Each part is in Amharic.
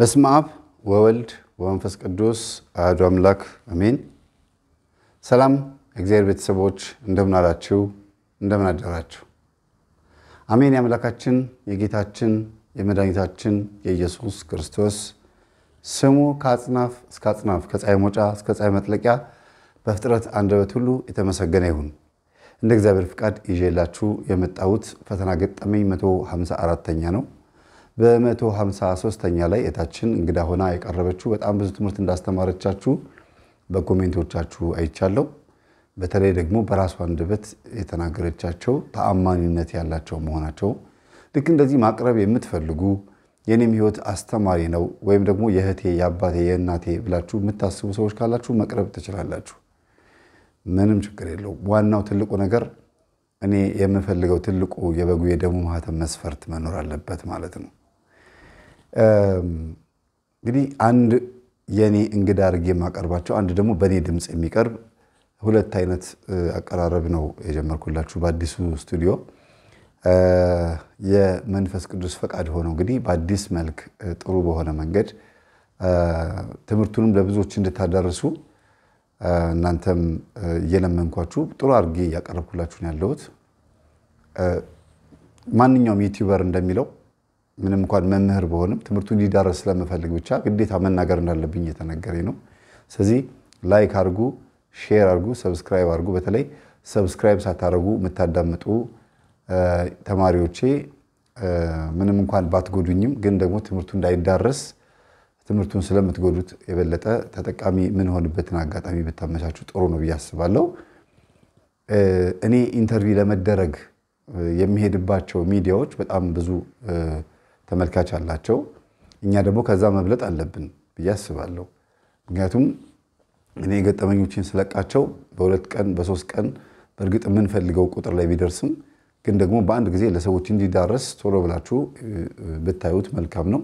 በስመ አብ ወወልድ ወመንፈስ ቅዱስ አሐዱ አምላክ አሜን። ሰላም እግዚአብሔር ቤተሰቦች እንደምን አላችሁ? እንደምን አደራችሁ? አሜን። የአምላካችን የጌታችን የመድኃኒታችን የኢየሱስ ክርስቶስ ስሙ ከአጽናፍ እስከ አጽናፍ ከፀሐይ መውጫ እስከ ፀሐይ መጥለቂያ በፍጥረት አንደበት ሁሉ የተመሰገነ ይሁን። እንደ እግዚአብሔር ፍቃድ ይዤላችሁ የመጣሁት ፈተና ገጠመኝ 154ኛ ነው። በ153ኛ ላይ የታችን እንግዳ ሆና የቀረበችው በጣም ብዙ ትምህርት እንዳስተማረቻችሁ በኮሜንቶቻችሁ አይቻለሁ። በተለይ ደግሞ በራሷ አንደበት የተናገረቻቸው ተአማኒነት ያላቸው መሆናቸው ልክ እንደዚህ ማቅረብ የምትፈልጉ የኔም ህይወት አስተማሪ ነው ወይም ደግሞ የእህቴ የአባቴ የእናቴ ብላችሁ የምታስቡ ሰዎች ካላችሁ መቅረብ ትችላላችሁ። ምንም ችግር የለው። ዋናው ትልቁ ነገር እኔ የምፈልገው ትልቁ የበጉ የደሙ ማህተም መስፈርት መኖር አለበት ማለት ነው። እንግዲህ አንድ የኔ እንግዳ አድርጌ የማቀርባቸው አንድ ደግሞ በእኔ ድምፅ የሚቀርብ ሁለት አይነት አቀራረብ ነው የጀመርኩላችሁ በአዲሱ ስቱዲዮ። የመንፈስ ቅዱስ ፈቃድ ሆነው እንግዲህ በአዲስ መልክ ጥሩ በሆነ መንገድ ትምህርቱንም ለብዙዎች እንድታዳርሱ እናንተም እየለመንኳችሁ ጥሩ አድርጌ እያቀረብኩላችሁ ነው ያለሁት። ማንኛውም ዩቲዩበር እንደሚለው ምንም እንኳን መምህር በሆንም ትምህርቱ እንዲዳረስ ስለምፈልግ ብቻ ግዴታ መናገር እንዳለብኝ እየተነገረኝ ነው። ስለዚህ ላይክ አድርጉ፣ ሼር አድርጉ፣ ሰብስክራይብ አድርጉ። በተለይ ሰብስክራይብ ሳታደርጉ የምታዳምጡ ተማሪዎቼ ምንም እንኳን ባትጎዱኝም ግን ደግሞ ትምህርቱ እንዳይዳረስ ትምህርቱን ስለምትጎዱት የበለጠ ተጠቃሚ ምንሆንበትን አጋጣሚ ብታመቻችሁ ጥሩ ነው ብዬ አስባለሁ። እኔ ኢንተርቪው ለመደረግ የሚሄድባቸው ሚዲያዎች በጣም ብዙ ተመልካች አላቸው። እኛ ደግሞ ከዛ መብለጥ አለብን ብዬ አስባለሁ። ምክንያቱም እኔ የገጠመኞችን ስለቃቸው በሁለት ቀን በሶስት ቀን በእርግጥ የምንፈልገው ቁጥር ላይ ቢደርስም ግን ደግሞ በአንድ ጊዜ ለሰዎች እንዲዳረስ ቶሎ ብላችሁ ብታዩት መልካም ነው።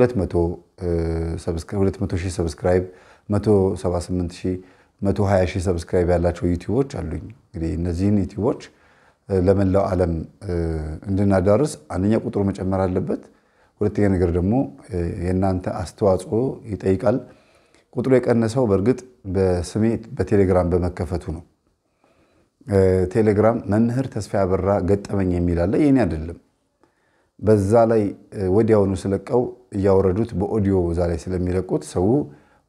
200 ሺህ ሰብስክራይብ፣ 178 ሺህ፣ 120 ሺህ ሰብስክራይብ ያላቸው ዩቲዩቦች አሉኝ። እንግዲህ እነዚህን ዩቲዩቦች ለመላው ዓለም እንድናዳርስ አንደኛ ቁጥሩ መጨመር አለበት። ሁለተኛ ነገር ደግሞ የእናንተ አስተዋጽኦ ይጠይቃል። ቁጥሩ የቀነሰው በእርግጥ በስሜ በቴሌግራም በመከፈቱ ነው። ቴሌግራም መምህር ተስፋ ያበራ ገጠመኝ የሚል አለ። አይደለም። በዛ ላይ ወዲያውኑ ስለቀው እያወረዱት በኦዲዮ ዛ ላይ ስለሚለቁት ሰው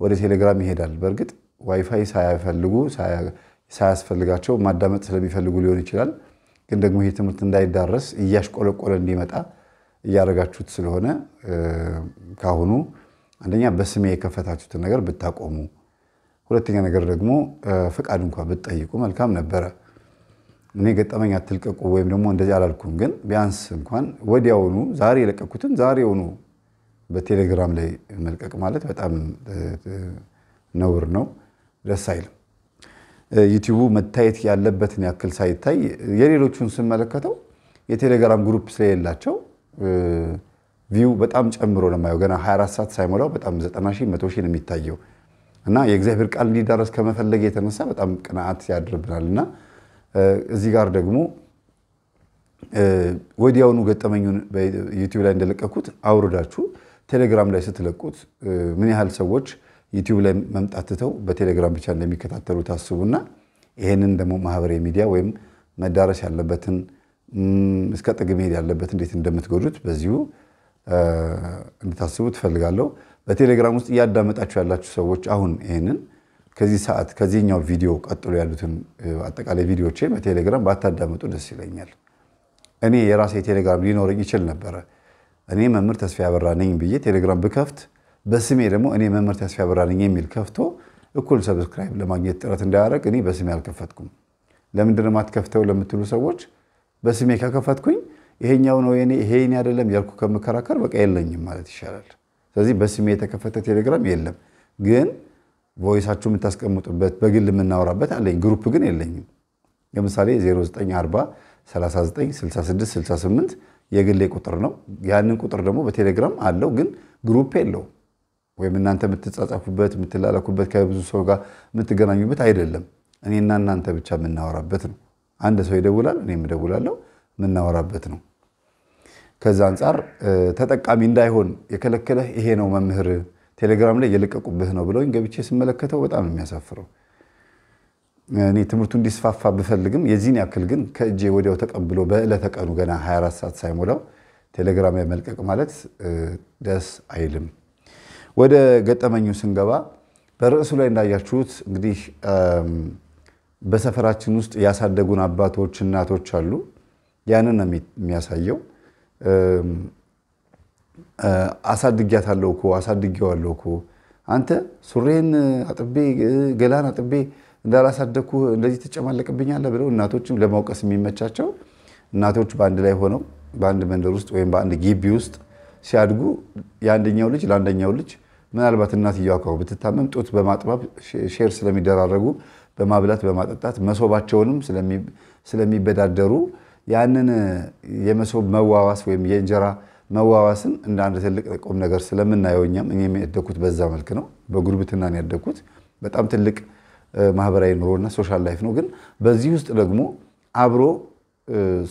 ወደ ቴሌግራም ይሄዳል። በእርግጥ ዋይፋይ ሳያፈልጉ ሳያስፈልጋቸው ማዳመጥ ስለሚፈልጉ ሊሆን ይችላል። ግን ደግሞ ይህ ትምህርት እንዳይዳረስ እያሽቆለቆለ እንዲመጣ እያደረጋችሁት ስለሆነ ካሁኑ አንደኛ በስሜ የከፈታችሁትን ነገር ብታቆሙ፣ ሁለተኛ ነገር ደግሞ ፍቃድ እንኳ ብትጠይቁ መልካም ነበረ። እኔ ገጠመኛ አትልቀቁ ወይም ደግሞ እንደዚህ አላልኩም፣ ግን ቢያንስ እንኳን ወዲያውኑ ዛሬ የለቀኩትን ዛሬውኑ በቴሌግራም ላይ መልቀቅ ማለት በጣም ነውር ነው፣ ደስ አይልም። ዩቲዩቡ መታየት ያለበትን ያክል ሳይታይ የሌሎቹን ስመለከተው የቴሌግራም ግሩፕ ስለሌላቸው ቪው በጣም ጨምሮ ለማየው ገና 24 ሰዓት ሳይሞላው በጣም 90 ሺህ 100 ሺህ ነው የሚታየው እና የእግዚአብሔር ቃል እንዲዳረስ ከመፈለግ የተነሳ በጣም ቅንዓት ያድርብናል እና እዚህ ጋር ደግሞ ወዲያውኑ ገጠመኙን ዩቲዩብ ላይ እንደለቀኩት አውርዳችሁ ቴሌግራም ላይ ስትለቁት ምን ያህል ሰዎች ዩቲዩብ ላይ መምጣት ትተው በቴሌግራም ብቻ እንደሚከታተሉ ታስቡና ይህንን ደግሞ ማህበራዊ ሚዲያ ወይም መዳረስ ያለበትን እስከ ጥግ መሄድ ያለበት እንዴት እንደምትጎዱት በዚሁ እንድታስቡ ትፈልጋለሁ። በቴሌግራም ውስጥ እያዳመጣችሁ ያላችሁ ሰዎች አሁን ይህንን ከዚህ ሰዓት ከዚህኛው ቪዲዮ ቀጥሎ ያሉትን አጠቃላይ ቪዲዮቼ በቴሌግራም ባታዳመጡ ደስ ይለኛል። እኔ የራሴ ቴሌግራም ሊኖረኝ ይችል ነበረ። እኔ መምህር ተስፋ ያበራ ነኝ ብዬ ቴሌግራም ብከፍት በስሜ ደግሞ እኔ መምህር ተስፋ ያበራ ነኝ የሚል ከፍቶ እኩል ሰብስክራይብ ለማግኘት ጥረት እንዳያደርግ እኔ በስሜ አልከፈትኩም። ለምንድን ነው የማትከፍተው ለምትሉ ሰዎች በስሜ ከከፈትኩኝ ይሄኛው ነው የኔ ይሄ አይደለም ያልኩ ከምከራከር በቃ የለኝም ማለት ይሻላል። ስለዚህ በስሜ የተከፈተ ቴሌግራም የለም፣ ግን ቮይሳችሁ የምታስቀምጡበት በግል የምናወራበት አለኝ። ግሩፕ ግን የለኝም። ለምሳሌ 0940 39 66 68 የግሌ ቁጥር ነው። ያንን ቁጥር ደግሞ በቴሌግራም አለው፣ ግን ግሩፕ የለው ወይም እናንተ የምትጻጻፉበት የምትላላኩበት ከብዙ ሰው ጋር የምትገናኙበት አይደለም። እኔና እናንተ ብቻ የምናወራበት ነው። አንድ ሰው ይደውላል፣ እኔም እደውላለሁ፣ የምናወራበት ነው። ከዛ አንጻር ተጠቃሚ እንዳይሆን የከለከለህ ይሄ ነው መምህር፣ ቴሌግራም ላይ የለቀቁብህ ነው ብለውኝ ገብቼ ስመለከተው በጣም የሚያሳፍረው። እኔ ትምህርቱ እንዲስፋፋ ብፈልግም የዚህን ያክል ግን ከእጄ ወዲያው ተቀብሎ በዕለተ ቀኑ ገና 24 ሰዓት ሳይሞላው ቴሌግራም ላይ መልቀቅ ማለት ደስ አይልም። ወደ ገጠመኙ ስንገባ በርዕሱ ላይ እንዳያችሁት እንግዲህ በሰፈራችን ውስጥ ያሳደጉን አባቶች፣ እናቶች አሉ። ያንን ነው የሚያሳየው። አሳድጊያታለሁ እኮ አሳድጊዋለሁ እኮ አንተ ሱሬን አጥቤ ገላን አጥቤ እንዳላሳደግኩ እንደዚህ ትጨማለቅብኛለህ ብለው እናቶችም ለማውቀስ የሚመቻቸው እናቶች በአንድ ላይ ሆነው በአንድ መንደር ውስጥ ወይም በአንድ ግቢ ውስጥ ሲያድጉ የአንደኛው ልጅ ለአንደኛው ልጅ ምናልባት እናትየዋ ብትታመም ጡት በማጥባብ ሼር ስለሚደራረጉ በማብላት በማጠጣት መሶባቸውንም ስለሚበዳደሩ ያንን የመሶብ መዋዋስ ወይም የእንጀራ መዋዋስን እንደ አንድ ትልቅ ቁም ነገር ስለምናየው እኛም እኔም ያደግኩት በዛ መልክ ነው። በጉርብትና ነው ያደግኩት። በጣም ትልቅ ማህበራዊ ኑሮና ሶሻል ላይፍ ነው። ግን በዚህ ውስጥ ደግሞ አብሮ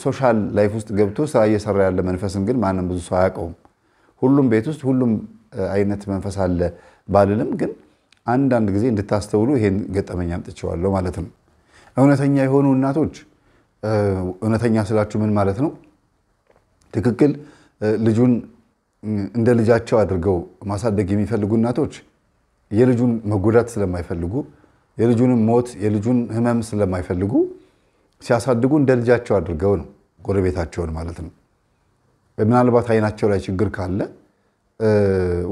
ሶሻል ላይፍ ውስጥ ገብቶ ስራ እየሰራ ያለ መንፈስን ግን ማንም ብዙ ሰው አያውቀውም። ሁሉም ቤት ውስጥ ሁሉም አይነት መንፈስ አለ ባልልም ግን አንዳንድ ጊዜ እንድታስተውሉ ይሄን ገጠመኝ አምጥቼዋለሁ ማለት ነው። እውነተኛ የሆኑ እናቶች እውነተኛ ስላችሁ ምን ማለት ነው? ትክክል ልጁን እንደ ልጃቸው አድርገው ማሳደግ የሚፈልጉ እናቶች የልጁን መጎዳት ስለማይፈልጉ፣ የልጁንም ሞት የልጁን ህመም ስለማይፈልጉ ሲያሳድጉ እንደ ልጃቸው አድርገው ነው ጎረቤታቸውን ማለት ነው። ምናልባት አይናቸው ላይ ችግር ካለ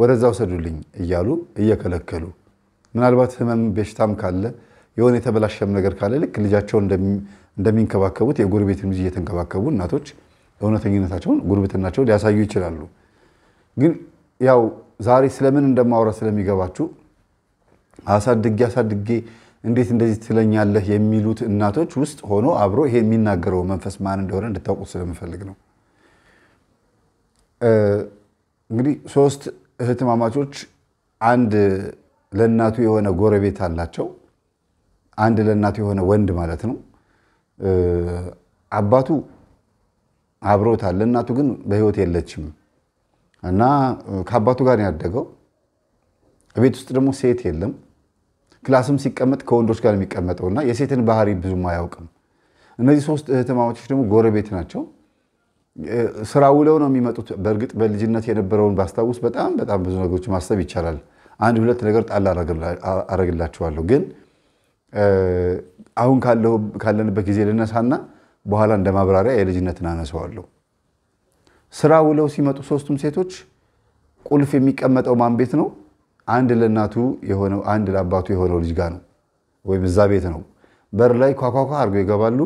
ወደዛ ውሰዱልኝ እያሉ እየከለከሉ ምናልባት ህመም በሽታም ካለ የሆነ የተበላሸም ነገር ካለ ልክ ልጃቸውን እንደሚንከባከቡት የጎረቤትን ልጅ እየተንከባከቡ እናቶች እውነተኝነታቸውን ጉርብትናቸውን ሊያሳዩ ይችላሉ። ግን ያው ዛሬ ስለምን እንደማውራ ስለሚገባችሁ አሳድጌ አሳድጌ እንዴት እንደዚህ ትለኛለህ የሚሉት እናቶች ውስጥ ሆኖ አብሮ ይሄ የሚናገረው መንፈስ ማን እንደሆነ እንድታውቁት ስለምፈልግ ነው። እንግዲህ ሶስት እህትማማቾች አንድ ለእናቱ የሆነ ጎረቤት አላቸው። አንድ ለእናቱ የሆነ ወንድ ማለት ነው። አባቱ አብሮታል። ለእናቱ ግን በህይወት የለችም እና ከአባቱ ጋር ያደገው ቤት ውስጥ ደግሞ ሴት የለም። ክላስም ሲቀመጥ ከወንዶች ጋር የሚቀመጠው እና የሴትን ባህሪ ብዙም አያውቅም። እነዚህ ሶስት እህትማማቾች ደግሞ ጎረቤት ናቸው። ስራ ውለው ነው የሚመጡት። በእርግጥ በልጅነት የነበረውን ባስታውስ በጣም በጣም ብዙ ነገሮች ማሰብ ይቻላል። አንድ ሁለት ነገር ጣል አረግላችኋለሁ፣ ግን አሁን ካለንበት ጊዜ ልነሳና በኋላ እንደ ማብራሪያ የልጅነትን አነሰዋለሁ። ስራ ውለው ሲመጡ ሶስቱም ሴቶች ቁልፍ የሚቀመጠው ማን ቤት ነው? አንድ ለእናቱ የሆነው አንድ ለአባቱ የሆነው ልጅ ጋር ነው፣ ወይም እዛ ቤት ነው። በር ላይ ኳኳኳ አድርገው ይገባሉ።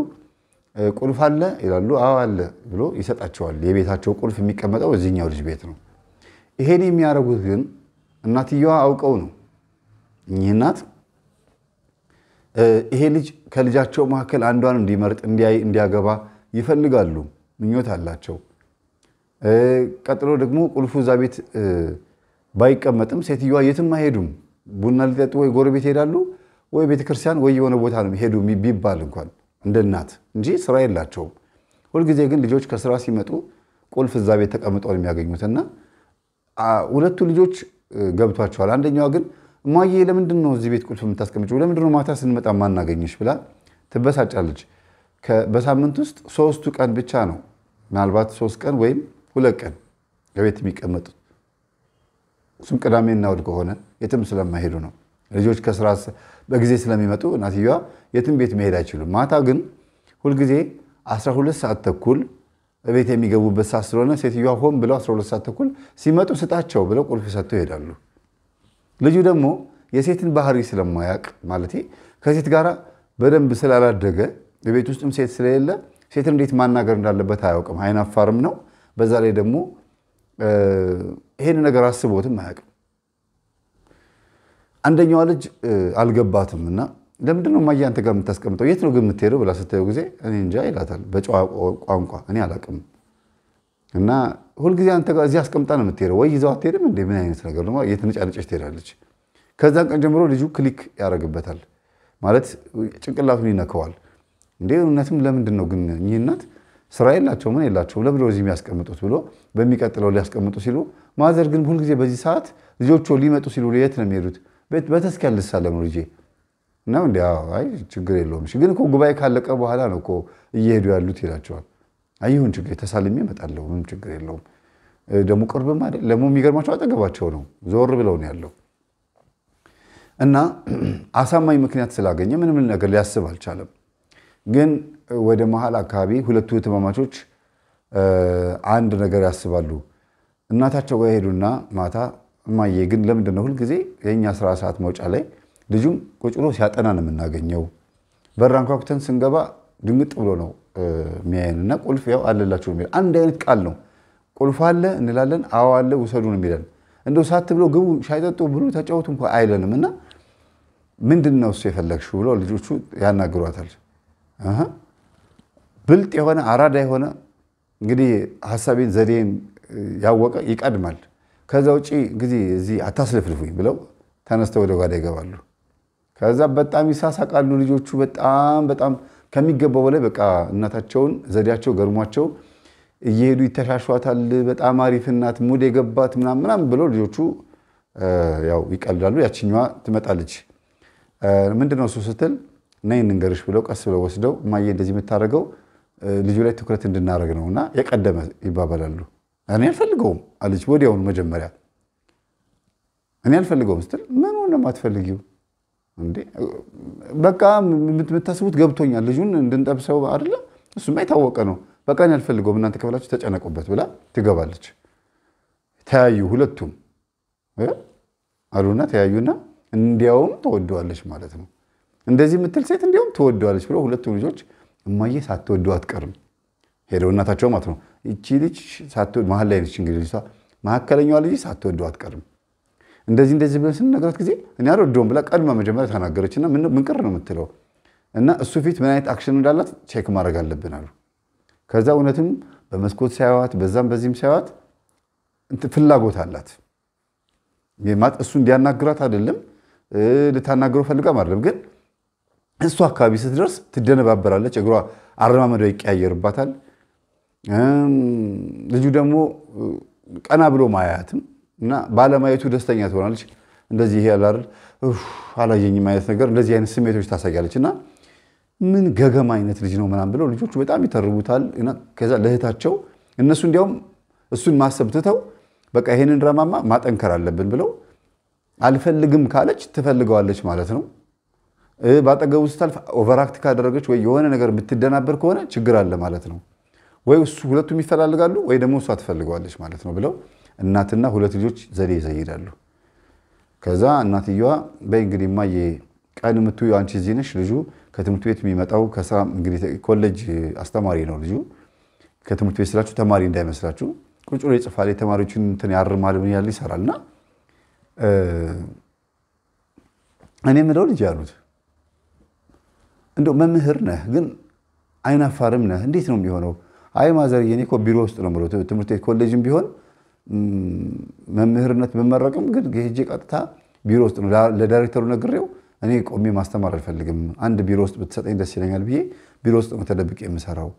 ቁልፍ አለ ይላሉ። አዎ አለ ብሎ ይሰጣቸዋል። የቤታቸው ቁልፍ የሚቀመጠው እዚህኛው ልጅ ቤት ነው። ይሄን የሚያደርጉት ግን እናትየዋ አውቀው ነው እኚህ እናት ይሄ ልጅ ከልጃቸው መካከል አንዷን እንዲመርጥ እንዲያይ እንዲያገባ ይፈልጋሉ፣ ምኞት አላቸው። ቀጥሎ ደግሞ ቁልፉ እዛ ቤት ባይቀመጥም ሴትዮዋ የትም አይሄዱም። ቡና ሊጠጡ ወይ ጎረቤት ይሄዳሉ ወይ ቤተክርስቲያን ወይ የሆነ ቦታ ነው ሄዱ ቢባል እንኳን እንደ እናት እንጂ ስራ የላቸውም። ሁልጊዜ ግን ልጆች ከስራ ሲመጡ ቁልፍ እዛ ቤት ተቀምጠው የሚያገኙትና ሁለቱ ልጆች ገብቷቸዋል። አንደኛዋ ግን እማዬ ለምንድን ነው እዚህ ቤት ቁልፍ የምታስቀምጪው? ለምንድን ነው ማታ ስንመጣ ማናገኝሽ? ብላ ትበሳጫለች። በሳምንት ውስጥ ሶስቱ ቀን ብቻ ነው ምናልባት ሶስት ቀን ወይም ሁለት ቀን ከቤት የሚቀመጡት እሱም ቅዳሜ እና እሑድ ከሆነ የትም ስለማይሄዱ ነው። ልጆች ከስራ በጊዜ ስለሚመጡ እናትየዋ የትም ቤት መሄድ አይችሉም። ማታ ግን ሁልጊዜ 12 ሰዓት ተኩል ቤት የሚገቡበት ሰዓት ስለሆነ ሴትዮዋ ሆን ብለው 12 ሰዓት ተኩል ሲመጡ ስጣቸው ብለው ቁልፍ ሰጥተው ይሄዳሉ። ልጁ ደግሞ የሴትን ባህሪ ስለማያቅ ማለት ከሴት ጋር በደንብ ስላላደገ የቤት ውስጥም ሴት ስለሌለ ሴትን እንዴት ማናገር እንዳለበት አያውቅም። አይናፋርም ነው። በዛ ላይ ደግሞ ይሄን ነገር አስቦትም አያውቅም። አንደኛዋ ልጅ አልገባትም እና ለምንድን ነው እማዬ አንተ ጋር የምታስቀምጠው? የት ነው ግን የምትሄደው ብላ ስታየው ጊዜ እኔ እንጃ ይላታል በጨዋ ቋንቋ። እኔ አላቅም እና ሁልጊዜ አንተ ጋር እዚህ አስቀምጣ ነው የምትሄደው ወይ ይዘው አትሄድም እንደ ምን አይነት ነገር ነው እየተነጫነጨች ትሄዳለች። ከዛን ቀን ጀምሮ ልጁ ክሊክ ያደርግበታል ማለት ጭንቅላቱን ይነከዋል። እንዴ እውነትም ለምንድን ነው ግን እኚህ እናት ስራ የላቸው ምን የላቸውም ለብሎ እዚህ የሚያስቀምጡት ብሎ በሚቀጥለው ሊያስቀምጡ ሲሉ ማዘር ግን ሁልጊዜ በዚህ ሰዓት ልጆቹ ሊመጡ ሲሉ የት ነው የሚሄዱት? በተስኪያ ልሳለም ነው ልጄ እና እንዲ አይ ችግር የለውም ግን እኮ ጉባኤ ካለቀ በኋላ ነው እኮ እየሄዱ ያሉት ይላቸዋል። አይሁን ችግር ተሳልሜ እመጣለሁ ምንም ችግር የለውም። ደግሞ ቅርብም አይደል የሚገርማቸው አጠገባቸው ነው ዞር ብለው ነው ያለው እና አሳማኝ ምክንያት ስላገኘ ምንም ነገር ሊያስብ አልቻለም። ግን ወደ መሀል አካባቢ ሁለቱ ህትማማቾች አንድ ነገር ያስባሉ። እናታቸው ጋር ሄዱና ማታ እማዬ ግን ለምንድን ሁልጊዜ የእኛ ስራ ሰዓት መውጫ ላይ ልጁም ቁጭ ብሎ ሲያጠና ነው የምናገኘው። በር አንኳኩተን ስንገባ ድንግጥ ብሎ ነው የሚያየን እና ቁልፍ ያው አለላችሁ የሚል አንድ አይነት ቃል ነው። ቁልፍ አለ እንላለን፣ አዎ አለ፣ ውሰዱ ነው የሚለን። እንደው ሳት ብሎ ግቡ፣ ሻይ ጠጡ፣ ብሉ፣ ተጫወቱ እንኳ አይለንም እና ምንድን ነው እሱ የፈለግሽው ብሎ ልጆቹ ያናግሯታል። ብልጥ የሆነ አራዳ የሆነ እንግዲህ ሀሳቤን ዘዴን ያወቀ ይቀድማል። ከዛ ውጭ እንግዲህ እዚህ አታስለፍልፉኝ ብለው ተነስተው ወደ ጓዳ ይገባሉ። ከዛ በጣም ይሳሳቃሉ ልጆቹ በጣም በጣም ከሚገባው በላይ በቃ እናታቸውን ዘዴያቸው ገርሟቸው እየሄዱ ይተሻሿታል። በጣም አሪፍ እናት ሙድ የገባት ምናምን ምናምን ብለው ልጆቹ ያው ይቀልዳሉ። ያችኛዋ ትመጣለች። ምንድነው እሱ ስትል ነይ እንንገርሽ ብለው ቀስ ብለው ወስደው እማዬ እንደዚህ የምታደርገው ልጁ ላይ ትኩረት እንድናደርግ ነው እና የቀደመ ይባባላሉ። እኔ አልፈልገውም አለች ወዲያውኑ መጀመሪያ እኔ አልፈልገውም ስትል ምን ሆነ የማትፈልጊው በቃ የምታስቡት ገብቶኛል። ልጁን እንድንጠብሰው አይደለም። እሱማ የታወቀ ነው። በቃ እኔ አልፈልገውም፣ እናንተ ከብላችሁ ተጨነቁበት ብላ ትገባለች። ተያዩ፣ ሁለቱም አሉና ተያዩና እንዲያውም ተወደዋለች ማለት ነው። እንደዚህ የምትል ሴት እንዲያውም ትወደዋለች ብለው ሁለቱም ልጆች እማዬ ሳትወደው አትቀርም ሄደው እናታቸው ማለት ነው። ይቺ ልጅ መሀል ላይ ነች እንግዲህ መካከለኛዋ ልጅ ሳትወደው አትቀርም እንደዚህ እንደዚህ ብለን ስንነግራት ጊዜ እኔ አልወደውም ብላ ቀድማ መጀመሪያ ተናገረች እና ምንቅር ነው የምትለው እና እሱ ፊት ምን አይነት አክሽን እንዳላት ቼክ ማድረግ አለብን አሉ። ከዛ እውነትም በመስኮት ሳይዋት በዛም በዚህም ሳያዋት ፍላጎት አላት። ማት እሱ እንዲያናግራት አይደለም ልታናግረው ፈልጋም አይደለም፣ ግን እሱ አካባቢ ስትደርስ ትደነባበራለች። እግሯ አረማመዷ ይቀያየርባታል። ልጁ ደግሞ ቀና ብሎ ማያያትም እና ባለማየቱ ደስተኛ ትሆናለች። እንደዚህ ይሄ አላየኝ አይነት ነገር እንደዚህ አይነት ስሜቶች ታሳያለች። እና ምን ገገማ አይነት ልጅ ነው ምናም ብለው ልጆቹ በጣም ይተርቡታል። ከዛ ለእህታቸው እነሱ እንዲያውም እሱን ማሰብ ትተው በቃ ይሄንን ድራማማ ማጠንከር አለብን ብለው አልፈልግም ካለች ትፈልገዋለች ማለት ነው። በአጠገቡ ስታልፍ ኦቨራክት ካደረገች ወይ የሆነ ነገር የምትደናበር ከሆነ ችግር አለ ማለት ነው። ወይ እሱ ሁለቱም ይፈላልጋሉ ወይ ደግሞ እሷ ትፈልገዋለች ማለት ነው ብለው እናትና ሁለት ልጆች ዘዴ ይዘይዳሉ። ከዛ እናትየዋ በይ እንግዲህ እማዬ ቀን የምትውይው አንቺ እዚህ ነሽ፣ ልጁ ከትምህርት ቤት የሚመጣው ከስራ እንግዲህ ኮሌጅ አስተማሪ ነው ልጁ። ከትምህርት ቤት ስላችሁ ተማሪ እንዳይመስላችሁ፣ ቁጭ ብሎ ይጽፋል፣ የተማሪዎችን እንትን ያርማል፣ ምን ይሰራል። ይሰራልና እኔ የምለው ልጅ ያሉት እንደው መምህር ነህ ግን አይናፋርም ነህ፣ እንዴት ነው የሚሆነው? አይ ማዘርዬ እኔ እኮ ቢሮ ውስጥ ነው የምለው ትምህርት ቤት ኮሌጅም ቢሆን መምህርነት ብመረቅም ግን ሄጄ ቀጥታ ቢሮ ውስጥ ነው። ለዳይሬክተሩ ነግሬው እኔ ቆሜ ማስተማር አልፈልግም፣ አንድ ቢሮ ውስጥ ብትሰጠኝ ደስ ይለኛል ብዬ ቢሮ ውስጥ ነው ተደብቄ የምሰራው።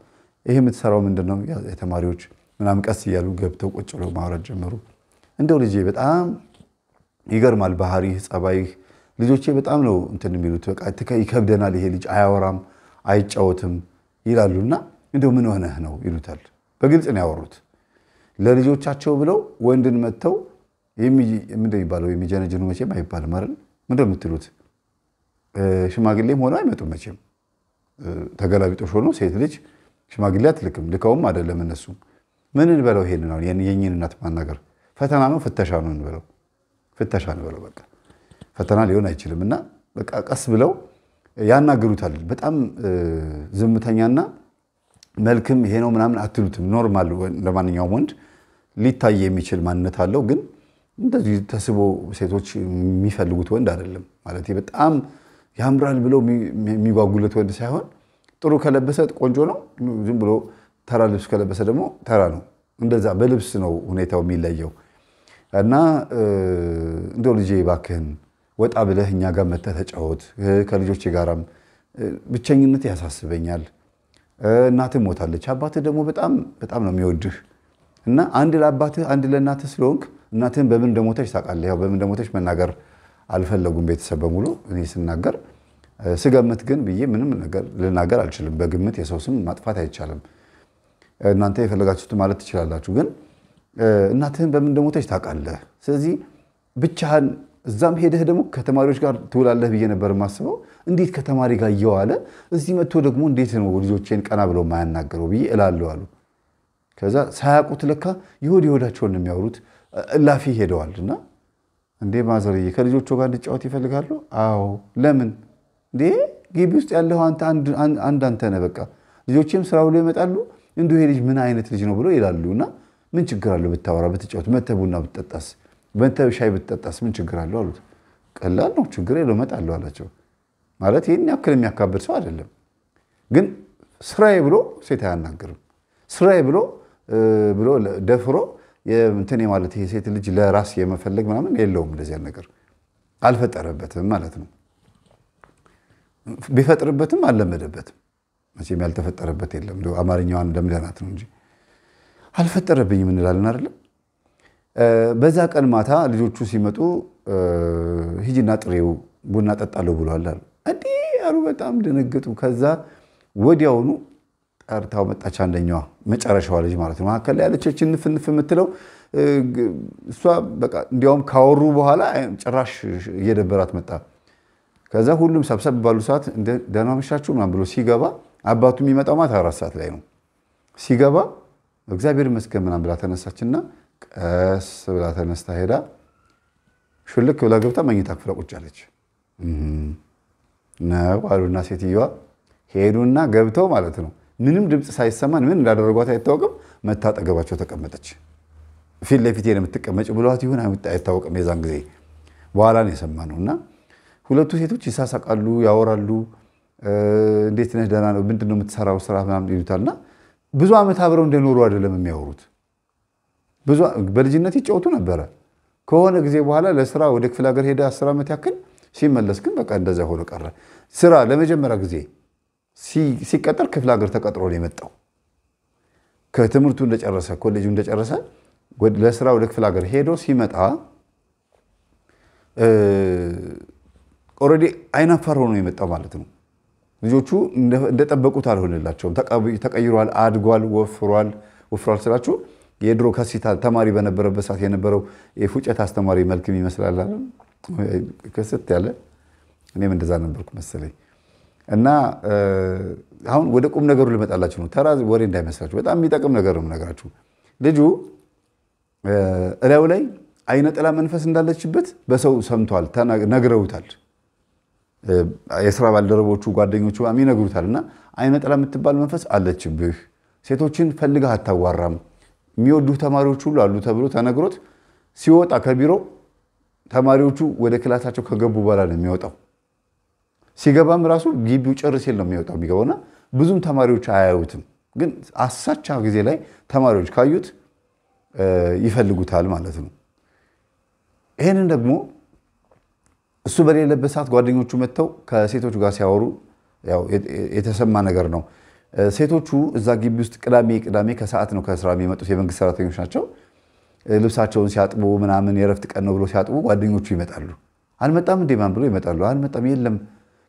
ይህ የምትሰራው ምንድን ነው? የተማሪዎች ምናምን ቀስ እያሉ ገብተው ቁጭ ብለው ማውራት ጀመሩ። እንደው ልጄ በጣም ይገርማል ባህሪህ፣ ጸባይህ። ልጆቼ በጣም ነው እንትን የሚሉት በቃ ይከብደናል፣ ይሄ ልጅ አያወራም፣ አይጫወትም ይላሉና እንደው ምን ሆነህ ነው ይሉታል። በግልጽ ነው ያወሩት። ለልጆቻቸው ብለው ወንድን መጥተው እንደሚባለው የሚጀነጅኑ መቼም አይባልም አይደል? ምንድን የምትሉት ሽማግሌም ሆነ አይመጡም መቼም ተገላቢጦሽ ሆኖ ሴት ልጅ ሽማግሌ አትልክም፣ ልከውም አይደለም እነሱ። ምን እንበለው ይሄን ነው የእኝን እናት ማናገር ፈተና ነው ፍተሻ ነው እንበለው፣ ፍተሻ እንበለው በቃ ፈተና ሊሆን አይችልም። እና በቃ ቀስ ብለው ያናግሩታል። በጣም ዝምተኛና መልክም ይሄ ነው ምናምን አትሉትም። ኖርማል ለማንኛውም ወንድ ሊታይ የሚችል ማንነት አለው። ግን እንደዚህ ተስቦ ሴቶች የሚፈልጉት ወንድ አይደለም ማለት በጣም ያምራል ብለው የሚጓጉለት ወንድ ሳይሆን ጥሩ ከለበሰ ቆንጆ ነው። ዝም ብሎ ተራ ልብስ ከለበሰ ደግሞ ተራ ነው። እንደዛ በልብስ ነው ሁኔታው የሚለየው እና እንደው ልጄ እባክህን ወጣ ብለህ እኛ ጋር መተህ ተጫወት። ከልጆቼ ጋራም ብቸኝነት ያሳስበኛል። እናትህ ሞታለች፣ አባትህ ደግሞ በጣም በጣም ነው የሚወድህ እና አንድ ለአባትህ አንድ ለእናትህ ስለሆንክ እናትህን በምን እንደሞተች ታውቃለህ። ያው በምን እንደሞተች መናገር አልፈለጉም ቤተሰብ በሙሉ። እኔ ስናገር ስገምት ግን ብዬ ምንም ነገር ልናገር አልችልም። በግምት የሰው ስም ማጥፋት አይቻልም። እናንተ የፈለጋችሁት ማለት ትችላላችሁ። ግን እናትህን በምን እንደሞተች ታውቃለህ። ስለዚህ ብቻህን እዛም ሄደህ ደግሞ ከተማሪዎች ጋር ትውላለህ ብዬ ነበር የማስበው። እንዴት ከተማሪ ጋር እየዋለ እዚህ መጥቶ ደግሞ እንዴት ነው ልጆቼን ቀና ብለው የማያናገረው ብዬ እላለሁ አሉ። ከዛ ሳያውቁት ለካ ይሁድ ይሁዳቸውን ነው የሚያወሩት። እላፊ ሄደዋል እና እንዴ ማዘርዬ ከልጆቹ ጋር እንድጫወት ይፈልጋሉ? አዎ። ለምን እንዴ ግቢ ውስጥ ያለው አንተ አንድ አንተ ነህ። በቃ ልጆቼም ስራ ብሎ ይመጣሉ። እንዲ ይሄ ልጅ ምን አይነት ልጅ ነው ብሎ ይላሉ። እና ምን ችግር አለው ብታወራ፣ ብትጫወት፣ መተቡና ቡና ብትጠጣስ፣ ሻይ ብትጠጣስ ምን ችግር አለው አሉት። ቀላል ነው ችግር የለው እመጣለሁ አላቸው። ማለት ይህን ያክል የሚያካብድ ሰው አይደለም። ግን ስራዬ ብሎ ሴት አያናግርም። ስራዬ ብሎ ብሎ ደፍሮ እንትን ማለት ይሄ ሴት ልጅ ለራስ የመፈለግ ምናምን የለውም። እንደዚያ ነገር አልፈጠረበትም ማለት ነው። ቢፈጥርበትም አልለመደበትም። መቼም ያልተፈጠረበት የለም። አማርኛዋን ለምደናት ነው እንጂ አልፈጠረብኝም እንላለን አይደለም። በዛ ቀን ማታ ልጆቹ ሲመጡ ሂጂና ጥሬው ቡና ጠጣለሁ ብሏል አሉ። እንዲህ አሉ። በጣም ደነገጡ። ከዛ ወዲያውኑ ቀርታው መጣች። አንደኛዋ መጨረሻዋ ልጅ ማለት ነው። መካከል ላይ ንፍንፍ የምትለው እሷ በቃ እንዲያውም ካወሩ በኋላ ጭራሽ እየደበራት መጣ። ከዛ ሁሉም ሰብሰብ ባሉ ሰዓት ደህና መሻችሁ ምናምን ብሎ ሲገባ አባቱ የሚመጣው ማታ አራት ሰዓት ላይ ነው። ሲገባ እግዚአብሔር ይመስገን ምናምን ብላ ተነሳችና ቀስ ብላ ተነስታ ሄዳ ሹልክ ብላ ገብታ መኝታ ክፍለ ቁጭ አለች ነው አሉና ሴትዮዋ ሄዱና ገብተው ማለት ነው ምንም ድምፅ ሳይሰማን ምን እንዳደረጓት አይታወቅም። መታ አጠገባቸው ተቀመጠች። ፊት ለፊት የምትቀመጭ ብሏት ይሁን አይታወቅም። የዛን ጊዜ በኋላ ነው የሰማነው እና ሁለቱ ሴቶች ይሳሳቃሉ፣ ያወራሉ። እንዴት ነህ? ደህና ነው? ምንድን ነው የምትሰራው ስራ ምናምን ይሉታል። እና ብዙ ዓመት አብረው እንደኖሩ አይደለም የሚያወሩት። በልጅነት ይጫወቱ ነበረ። ከሆነ ጊዜ በኋላ ለስራ ወደ ክፍለ ሀገር ሄደ አስር ዓመት ያክል። ሲመለስ ግን በቃ እንደዚያ ሆኖ ቀረ። ስራ ለመጀመሪያ ጊዜ ሲቀጠር ክፍለ ሀገር ተቀጥሮ ነው የመጣው። ከትምህርቱ እንደጨረሰ ኮሌጁ እንደጨረሰ ለስራ ወደ ክፍለ ሀገር ሄዶ ሲመጣ ኦልሬዲ አይናፋር ሆኖ የመጣው ማለት ነው። ልጆቹ እንደጠበቁት አልሆነላቸውም። ተቀይሯል፣ አድጓል፣ ወፍሯል። ወፍሯል ስላችሁ የድሮ ከሲታ ተማሪ በነበረበት ሰዓት የነበረው የፉጨት አስተማሪ መልክም ይመስላል። ክስት ያለ እኔም እንደዛ ነበርኩ መሰለኝ። እና አሁን ወደ ቁም ነገሩ ልመጣላችሁ ነው። ተራ ወሬ እንዳይመስላችሁ፣ በጣም የሚጠቅም ነገር ነው የምነግራችሁ። ልጁ እላዩ ላይ አይነ ጥላ መንፈስ እንዳለችበት በሰው ሰምቷል፣ ነግረውታል። የስራ ባልደረቦቹ ጓደኞቹ ይነግሩታል። እና አይነ ጥላ የምትባል መንፈስ አለችብህ፣ ሴቶችን ፈልገህ አታዋራም፣ የሚወዱህ ተማሪዎች ሁሉ አሉ ተብሎ ተነግሮት ሲወጣ ከቢሮ ተማሪዎቹ ወደ ክላሳቸው ከገቡ በኋላ ነው የሚወጣው። ሲገባም ራሱ ግቢው ጭር ሲል ነው የሚወጣው የሚገባውና ብዙም ተማሪዎች አያዩትም። ግን አሳቻ ጊዜ ላይ ተማሪዎች ካዩት ይፈልጉታል ማለት ነው። ይህንን ደግሞ እሱ በሌለበት ሰዓት ጓደኞቹ መጥተው ከሴቶቹ ጋር ሲያወሩ የተሰማ ነገር ነው። ሴቶቹ እዛ ግቢ ውስጥ ቅዳሜ ቅዳሜ ከሰዓት ነው ከስራ የሚመጡት የመንግስት ሰራተኞች ናቸው። ልብሳቸውን ሲያጥቡ ምናምን የረፍት ቀን ነው ብሎ ሲያጥቡ ጓደኞቹ ይመጣሉ። አልመጣም እንዴ ማን ብሎ ይመጣሉ። አልመጣም የለም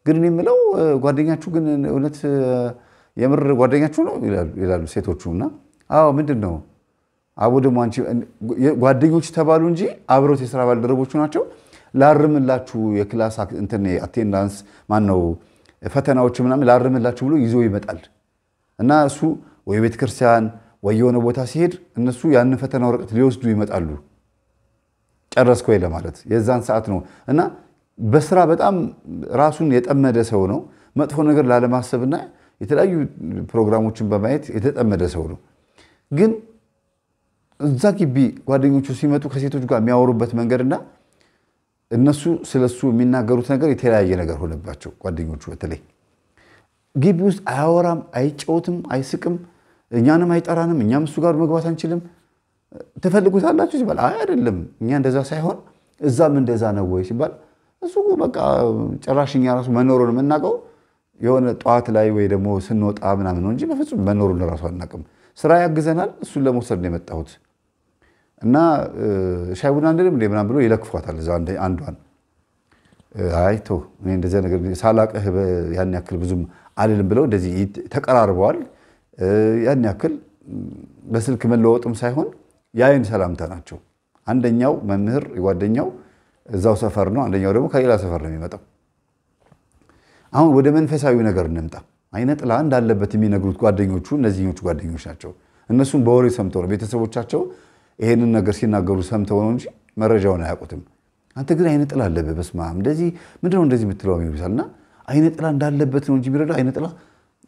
ግን እኔ የምለው ጓደኛችሁ ግን እውነት የምር ጓደኛችሁ ነው ይላሉ ሴቶቹ። እና አዎ ምንድን ነው አቦ ደግሞ አንቺ ጓደኞች ተባሉ እንጂ አብሮት የስራ ባልደረቦቹ ናቸው። ላርምላችሁ የክላስ እንትን አቴንዳንስ ማን ነው ፈተናዎች ምናምን ላርምላችሁ ብሎ ይዞ ይመጣል እና እሱ ወይ ቤተክርስቲያን ወይ የሆነ ቦታ ሲሄድ እነሱ ያንን ፈተና ወረቀት ሊወስዱ ይመጣሉ። ጨረስክ ወይ ለማለት የዛን ሰዓት ነው እና በስራ በጣም ራሱን የጠመደ ሰው ነው። መጥፎ ነገር ላለማሰብና የተለያዩ ፕሮግራሞችን በማየት የተጠመደ ሰው ነው። ግን እዛ ግቢ ጓደኞቹ ሲመጡ ከሴቶች ጋር የሚያወሩበት መንገድና እነሱ ስለሱ የሚናገሩት ነገር የተለያየ ነገር ሆነባቸው። ጓደኞቹ በተለይ ግቢ ውስጥ አያወራም፣ አይጫወትም፣ አይስቅም፣ እኛንም አይጠራንም፣ እኛም እሱ ጋር መግባት አንችልም። ትፈልጉታላችሁ ሲባል አይ አይደለም፣ እኛ እንደዛ ሳይሆን እዛም እንደዛ ነው ወይ ሲባል እሱ በቃ ጭራሽኛ ራሱ መኖሩን የምናውቀው የሆነ ጠዋት ላይ ወይ ደግሞ ስንወጣ ምናምን ነው እንጂ በፍጹም መኖሩን ራሱ አናውቅም። ስራ ያግዘናል። እሱን ለመውሰድ ነው የመጣሁት እና ሻይ ቡና እንደ ምናምን ብሎ ይለክፏታል እዛ አንዷን አይቶ እኔ እንደዚያ ነገር ሳላቅህ ያን ያክል ብዙም አልልም ብለው እንደዚህ ተቀራርበዋል። ያን ያክል በስልክ መለወጡም ሳይሆን የአይን ሰላምታ ናቸው። አንደኛው መምህር ጓደኛው እዛው ሰፈር ነው። አንደኛው ደግሞ ከሌላ ሰፈር ነው የሚመጣው። አሁን ወደ መንፈሳዊ ነገር እንምጣ። አይነ ጥላ እንዳለበት የሚነግሩት ጓደኞቹ እነዚህኞቹ ጓደኞች ናቸው። እነሱም በወሬ ሰምተው ነው ቤተሰቦቻቸው ይሄንን ነገር ሲናገሩ ሰምተው ነው እንጂ መረጃውን አያውቁትም። አንተ ግን አይነ ጥላ አለበት፣ በስመ አብ እንደዚህ ምንድነው እንደዚህ የምትለው ይሉታል። እና አይነ ጥላ እንዳለበት ነው እንጂ የሚረዳ አይነ ጥላ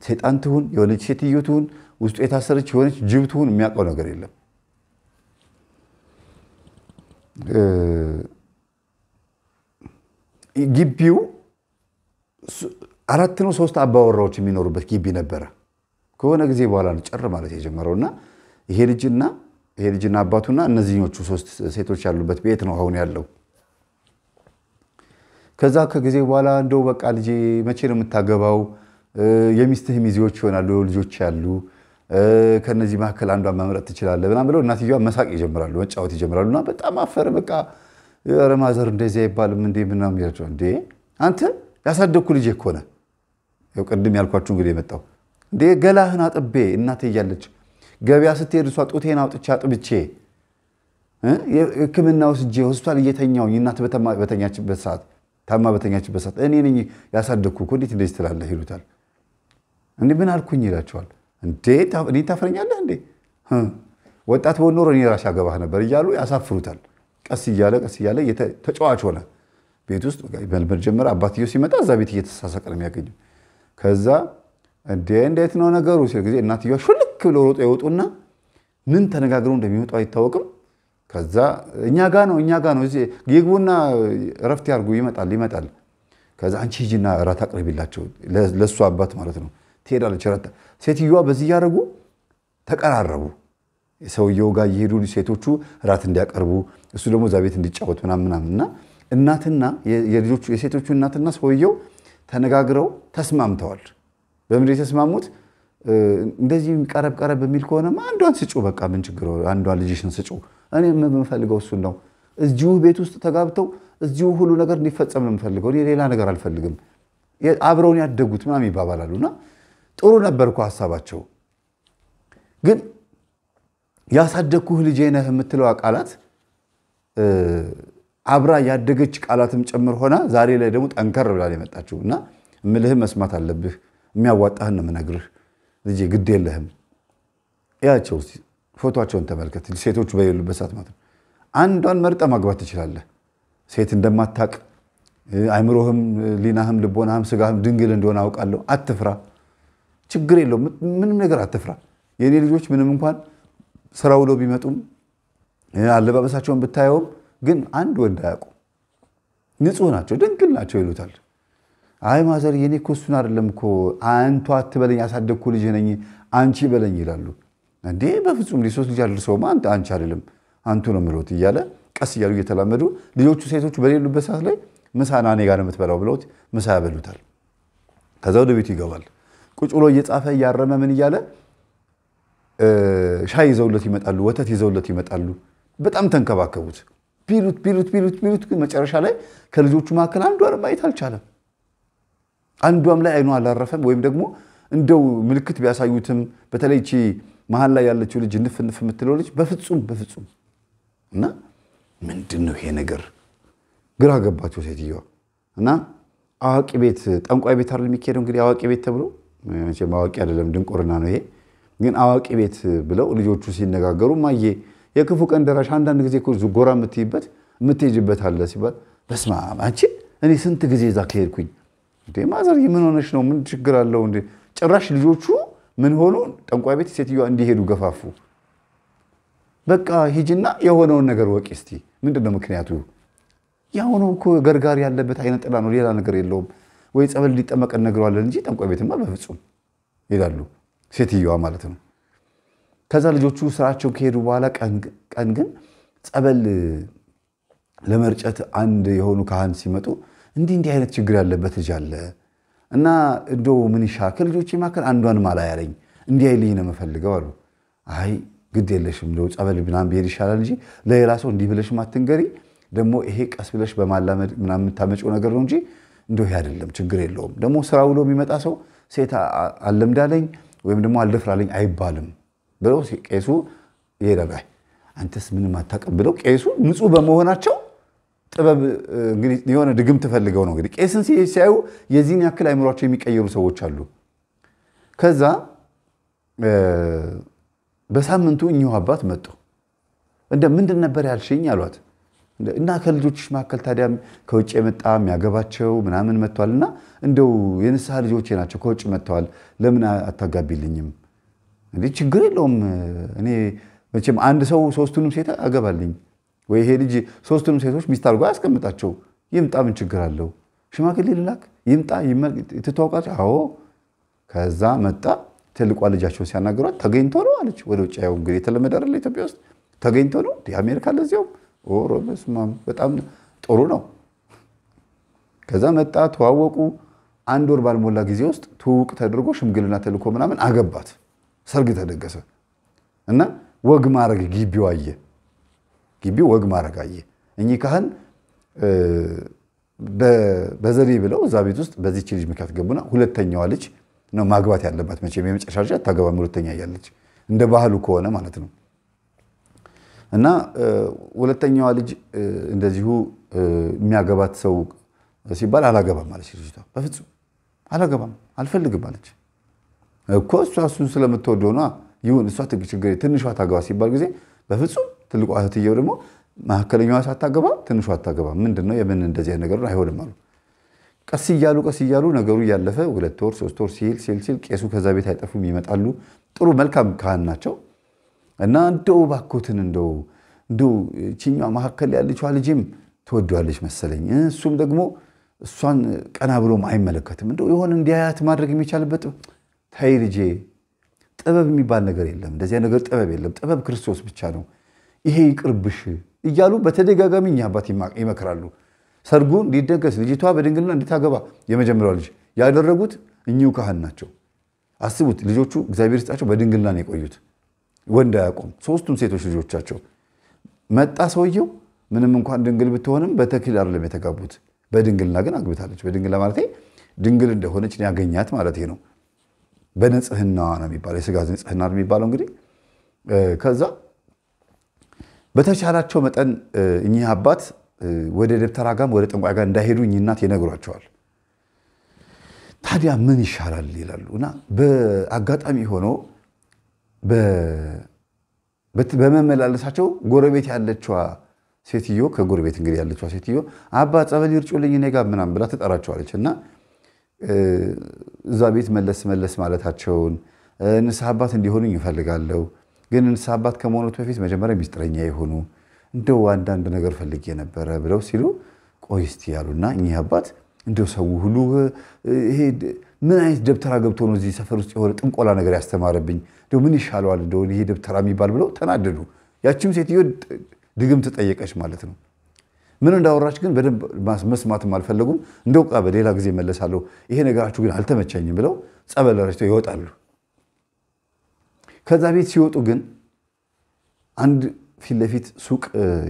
ሰይጣን ትሁን የሆነች ሴትዮ ትሁን ውስጡ የታሰረች የሆነች ጅብ ትሁን የሚያውቀው ነገር የለም። ግቢው አራት ነው ሶስት አባወራዎች የሚኖሩበት ግቢ ነበረ። ከሆነ ጊዜ በኋላ ነው ጭር ማለት የጀመረው እና ይሄ ልጅና ይሄ ልጅና አባቱና እነዚህኞቹ ሶስት ሴቶች ያሉበት ቤት ነው አሁን ያለው። ከዛ ከጊዜ በኋላ እንደው በቃ ልጄ መቼ ነው የምታገባው? የሚስትህ ሚዜዎች ይሆናሉ፣ ልጆች ያሉ ከነዚህ መካከል አንዷን መምረጥ ትችላለህ ምናምን ብለው እናትዮዋ መሳቅ ይጀምራሉ፣ መጫወት ይጀምራሉ። እና በጣም አፈር በቃ ኧረ ማዘር እንደዚህ አይባልም እንዴ ምናምን ይላቸው። እንዴ አንተ ያሳደግኩ ልጄ እኮ ነህ። ያው ቅድም ያልኳችሁ እንግዲህ የመጣው እንዴ ገላህን አጥቤ እናቴ እያለች ገበያ ስትሄድ እሷ ጡቴን አውጥቼ አጥብቼ ሕክምና ወስጄ ሆስፒታል እየተኛው እናት በተኛችበት ሰዓት ታማ በተኛችበት ሰዓት እኔ ነኝ ያሳደግኩ እኮ እንዴት እንደዚህ ትላለህ ይሉታል። እንዴ ምን አልኩኝ ይላቸዋል። እንዴ እኔ ታፍረኛለህ እንዴ ወጣት በሆን እኔ ራሴ አገባህ ነበር እያሉ ያሳፍሩታል። ቀስ እያለ ቀስ እያለ ተጫዋች ሆነ። ቤት ውስጥ መልመድ ጀመረ። አባትየው ሲመጣ እዛ ቤት እየተሳሳቀ ነው የሚያገኘው። ከዛ እንዴ እንዴት ነው ነገሩ ሲል ጊዜ እናትየዋ ሹልክ ብሎ ሮጦ ይወጡና ምን ተነጋግረው እንደሚወጡ አይታወቅም። ከዛ እኛ ጋ ነው እኛ ጋ ነው ይግቡና እረፍት ያርጉ። ይመጣል ይመጣል። ከዛ አንቺ ሂጂና እራት አቅርቢላቸው ለእሱ አባት ማለት ነው። ትሄዳለች። ሴትዮዋ በዚህ እያደረጉ ተቀራረቡ። ሰውየው ጋር እየሄዱ ሴቶቹ እራት እንዲያቀርቡ እሱ ደግሞ እዛ ቤት እንዲጫወት ምናምን ምናምን እና እናትና የልጆቹ የሴቶቹ እናትና ሰውየው ተነጋግረው ተስማምተዋል። በምድር የተስማሙት? እንደዚህ ቀረብ ቀረብ የሚል ከሆነ አንዷን ስጩ፣ በቃ ምን ችግር፣ አንዷ ልጅሽን ስጩ፣ እኔ የምፈልገው እሱን ነው። እዚሁ ቤት ውስጥ ተጋብተው እዚሁ ሁሉ ነገር እንዲፈጸም ነው የምፈልገው፣ ሌላ ነገር አልፈልግም። አብረውን ያደጉት ምናምን ይባባላሉ እና ጥሩ ነበር እኮ ሀሳባቸው። ግን ያሳደግኩህ ልጄ ነህ የምትለው ቃላት አብራ ያደገች ቃላትም ጭምር ሆና ዛሬ ላይ ደግሞ ጠንከር ብላ የመጣችው እና ምልህም መስማት አለብህ። የሚያዋጣህን ነው የምነግርህ። ልጄ ግድ የለህም። ያቸው ፎቶቸውን ተመልከት፣ ሴቶቹ በሌሉበት ሰዓት ማለት ነው። አንዷን መርጠ ማግባት ትችላለህ። ሴት እንደማታቅ አይምሮህም፣ ሊናህም፣ ልቦናህም፣ ስጋህም ድንግል እንደሆነ አውቃለሁ። አትፍራ፣ ችግር የለውም። ምንም ነገር አትፍራ። የእኔ ልጆች ምንም እንኳን ስራ ቢመጡም አለባበሳቸውን ብታየውም ግን አንድ ወንድ አያውቁም። ንጹህ ናቸው፣ ድንግል ናቸው ይሉታል። አይ ማዘር የኔ እኮ እሱን አይደለም እኮ አንቱ አትበለኝ፣ ያሳደግኩ ልጅ ነኝ አንቺ በለኝ ይላሉ። እንዴ በፍጹም ሊሶስት ልጅ አደርሰውማ አንቺ አይደለም አንቱ ነው ምሎት እያለ ቀስ እያሉ እየተላመዱ ልጆቹ ሴቶቹ በሌሉበት ሰዓት ላይ ምሳና እኔ ጋር የምትበላው ብለውት ምሳ ያበሉታል። ከዛ ወደ ቤቱ ይገባል። ቁጭ ብሎ እየጻፈ እያረመ ምን እያለ ሻይ ይዘውለት ይመጣሉ፣ ወተት ይዘውለት ይመጣሉ። በጣም ተንከባከቡት። ቢሉት ቢሉት ቢሉት ቢሉት ግን መጨረሻ ላይ ከልጆቹ መካከል አንዷን ማየት አልቻለም። አንዷም ላይ አይኑ አላረፈም። ወይም ደግሞ እንደው ምልክት ቢያሳዩትም በተለይ ቺ መሀል ላይ ያለችው ልጅ እንፍንፍ የምትለው ልጅ በፍጹም በፍጹም እና ምንድን ነው ይሄ ነገር ግራ ገባቸው ሴትዮዋ እና አዋቂ ቤት ጠንቋይ ቤት አይደል የሚካሄደው? እንግዲህ አዋቂ ቤት ተብሎ አዋቂ አይደለም ድንቁርና ነው ይሄ። ግን አዋቂ ቤት ብለው ልጆቹ ሲነጋገሩ ማዬ የክፉ ቀን ደራሽ አንዳንድ ጊዜ ጎራ የምትይበት የምትሄጅበት አለ ሲባል በስማ አንቺ እኔ ስንት ጊዜ እዛ ከሄድኩኝ ማዘር ምን ሆነሽ ነው? ምን ችግር አለው? ጭራሽ ልጆቹ ምን ሆኑ? ጠንቋይ ቤት ሴትዮዋ እንዲሄዱ ገፋፉ። በቃ ሂጅና የሆነውን ነገር ወቂ እስቲ። ምንድን ነው ምክንያቱ? ያሁኑ እኮ ገርጋሪ ያለበት አይነ ጥላ ነው፣ ሌላ ነገር የለውም። ወይ ጸበል ሊጠመቅ እነግረዋለን እንጂ ጠንቋይ ቤትማ በፍጹም ይላሉ፣ ሴትዮዋ ማለት ነው። ከዛ ልጆቹ ስራቸው ከሄዱ በኋላ ቀን ግን ጸበል ለመርጨት አንድ የሆኑ ካህን ሲመጡ እንዲህ እንዲህ አይነት ችግር ያለበት ልጅ አለ እና እንዶ ምን ይሻ ከልጆቼ መካከል አንዷን ማላ ያለኝ እንዲህ አይ ልጅ ነው የምፈልገው አሉ። አይ ግድ የለሽም እንደው ጸበል ምናምን ብሄድ ይሻላል እንጂ ለሌላ ሰው እንዲህ ብለሽ ማትንገሪ። ደግሞ ይሄ ቀስ ብለሽ በማላመድ ምናምን የምታመጪው ነገር ነው እንጂ እንደው ይሄ አይደለም ችግር የለውም። ደግሞ ስራ ውሎ የሚመጣ ሰው ሴት አለምዳለኝ ወይም ደግሞ አልደፍራለኝ አይባልም። ብሎ ቄሱ ይሄዳባይ አንተስ ምንም አታውቅም ብለው ቄሱ ንጹህ በመሆናቸው ጥበብ እንግዲህ የሆነ ድግም ትፈልገው ነው እንግዲህ ቄስን ሲያዩ የዚህን ያክል አይምሯቸው የሚቀየሩ ሰዎች አሉ። ከዛ በሳምንቱ እኚሁ አባት መጡ። እንደ ምንድን ነበር ያልሽኝ አሏት። እና ከልጆች መካከል ታዲያ ከውጭ የመጣ የሚያገባቸው ምናምን መጥተዋል እና እንደው የንስሐ ልጆቼ ናቸው ከውጭ መጥተዋል፣ ለምን አታጋቢልኝም እንዴ ችግር የለውም። እኔ መቼም አንድ ሰው ሶስቱንም ሴት አገባልኝ ወይ ይሄ ልጅ ሶስቱንም ሴቶች ሚስት አድርጎ አያስቀምጣቸው። ይምጣ፣ ምን ችግር አለው? ሽማግሌ ልላክ፣ ይምጣ፣ ትተዋውቃቸው። አዎ። ከዛ መጣ። ትልቋ ልጃቸውን ሲያናገሯት ተገኝቶ ነው አለች። ወደ ውጭ ያው እንግዲህ የተለመደ አይደለ ኢትዮጵያ ውስጥ ተገኝቶ ነው አሜሪካ ለዚያውም ኦሮ በጣም ጥሩ ነው። ከዛ መጣ፣ ተዋወቁ። አንድ ወር ባልሞላ ጊዜ ውስጥ ትውውቅ ተደርጎ ሽምግልና ተልኮ ምናምን አገባት። ሰርግ ተደገሰ እና ወግ ማድረግ ግቢው አየ። ግቢው ወግ ማድረግ አየ። እኚህ ካህን በዘዴ ብለው እዛ ቤት ውስጥ በዚች ልጅ ምክንያት ገቡና ሁለተኛዋ ልጅ ነው ማግባት ያለባት። መቼም የመጨረሻ ልጅ አታገባም ሁለተኛ እያለች እንደ ባህሉ ከሆነ ማለት ነው። እና ሁለተኛዋ ልጅ እንደዚሁ የሚያገባት ሰው ሲባል አላገባም አለች። ልጅቷ በፍጹም አላገባም አልፈልግም አለች። እኮ እሷ እሱን ስለምትወደው ይሁን እሷ ትግ ችግር ትንሿ ታገባ ሲባል ጊዜ በፍጹም ትልቁ እህትየው ደግሞ መካከለኛዋ ሳታገባ ትንሿ አታገባ ምንድን ነው የምን እንደዚህ ነገር አይሆንም አሉ። ቀስ እያሉ ቀስ እያሉ ነገሩ እያለፈ ሁለት ወር ሶስት ወር ሲል ሲል ሲል ቄሱ ከዛ ቤት አይጠፉም ይመጣሉ። ጥሩ መልካም ካህን ናቸው እና እንደው ባኮትን እንደው እንደው ችኛ መካከል ያለችዋ ልጅም ትወደዋለች መሰለኝ እሱም ደግሞ እሷን ቀና ብሎም አይመለከትም እንደው የሆነ እንዲያያት ማድረግ የሚቻልበት ተይ ልጄ፣ ጥበብ የሚባል ነገር የለም፣ እንደዚያ ነገር ጥበብ የለም፣ ጥበብ ክርስቶስ ብቻ ነው፣ ይሄ ይቅርብሽ እያሉ በተደጋጋሚ እኛ አባት ይመክራሉ። ሰርጉ እንዲደገስ ልጅቷ በድንግልና እንድታገባ የመጀመሪያው ልጅ ያደረጉት እኚሁ ካህን ናቸው። አስቡት፣ ልጆቹ እግዚአብሔር ይስጣቸው በድንግልና ነው የቆዩት፣ ወንድ አያውቁም። ሶስቱም ሴቶች ልጆቻቸው መጣ ሰውየው ምንም እንኳን ድንግል ብትሆንም በተክሊል አይደለም የተጋቡት፣ በድንግልና ግን አግብታለች። በድንግልና ማለት ድንግል እንደሆነች ያገኛት ማለት ነው። በንጽህና ነው የሚባለው። የስጋ ንጽህና ነው የሚባለው እንግዲህ ከዛ በተቻላቸው መጠን እኚህ አባት ወደ ደብተራ ጋም ወደ ጠንቋይ ጋር እንዳይሄዱ እኚህ እናት ይነግሯቸዋል። ታዲያ ምን ይሻላል ይላሉ እና በአጋጣሚ ሆኖ በመመላለሳቸው ጎረቤት ያለችዋ ሴትዮ ከጎረቤት እንግዲህ ያለችዋ ሴትዮ አባ ጸበል ይርጩልኝ እኔ ጋር ምናምን ብላ ትጠራቸዋለች እና እዛ ቤት መለስ መለስ ማለታቸውን ንስሐ አባት እንዲሆኑኝ እፈልጋለሁ። ግን ንስሐ አባት ከመሆኑት በፊት መጀመሪያ ሚስጥረኛ የሆኑ እንደው አንዳንድ ነገር ፈልጌ ነበረ ብለው ሲሉ ቆይ እስቲ ያሉና እኚህ አባት እንደው ሰው ሁሉ ይሄ ምን አይነት ደብተራ ገብቶ ነው እዚህ ሰፈር ውስጥ የሆነ ጥንቆላ ነገር ያስተማረብኝ? እንደው ምን ይሻለዋል እንደሆነ ይሄ ደብተራ የሚባል ብለው ተናደዱ። ያችም ሴትዮ ድግም ትጠየቀች ማለት ነው። ምን እንዳወራች ግን በደንብ መስማትም አልፈለጉም። እንደው ቃ በሌላ ጊዜ መለሳለሁ፣ ይሄ ነገራችሁ ግን አልተመቸኝም ብለው ጸበል ረጭተው ይወጣሉ። ከዛ ቤት ሲወጡ ግን አንድ ፊት ለፊት ሱቅ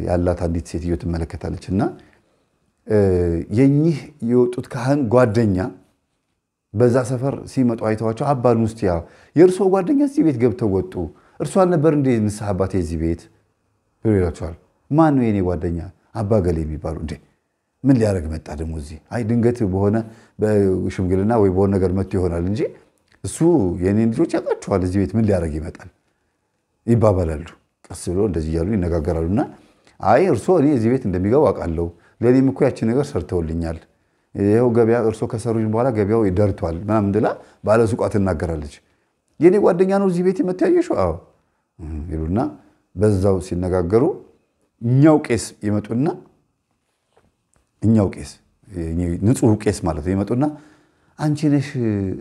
ያላት አንዲት ሴትዮ ትመለከታለች እና የኚህ የወጡት ካህን ጓደኛ በዛ ሰፈር ሲመጡ አይተዋቸው አባሉን ውስጥ ያ የእርሶ ጓደኛ እዚህ ቤት ገብተው ወጡ፣ እርሷን ነበር እንደ ንስሐ አባቴ እዚህ ቤት ብሎ ይላቸዋል። ማን ነው የኔ ጓደኛ? አባገሌ የሚባሉ እንዴ ምን ሊያደርግ መጣ ደግሞ እዚህ? አይ ድንገት በሆነ በሽምግልና ወይ በሆነ ነገር መጥቶ ይሆናል እንጂ እሱ የኔ ልጆች ያውቃቸዋል፣ እዚህ ቤት ምን ሊያደርግ ይመጣል? ይባባላሉ። ቀስ ብሎ እንደዚህ እያሉ ይነጋገራሉና አይ እርሶ እኔ እዚህ ቤት እንደሚገቡ አውቃለሁ፣ ለእኔም እኮ ያችን ነገር ሰርተውልኛል፣ ይኸው ገበያ እርሶ ከሰሩኝ በኋላ ገበያው ደርቷል ምናምን ብላ ባለ ትናገራለች። የእኔ ጓደኛ ነው እዚህ ቤት መተያየሹ? አዎ ይሉና በዛው ሲነጋገሩ እኛው ቄስ ይመጡና እኛው ቄስ ንጹህ ቄስ ማለት ነው ይመጡና አንቺ ነሽ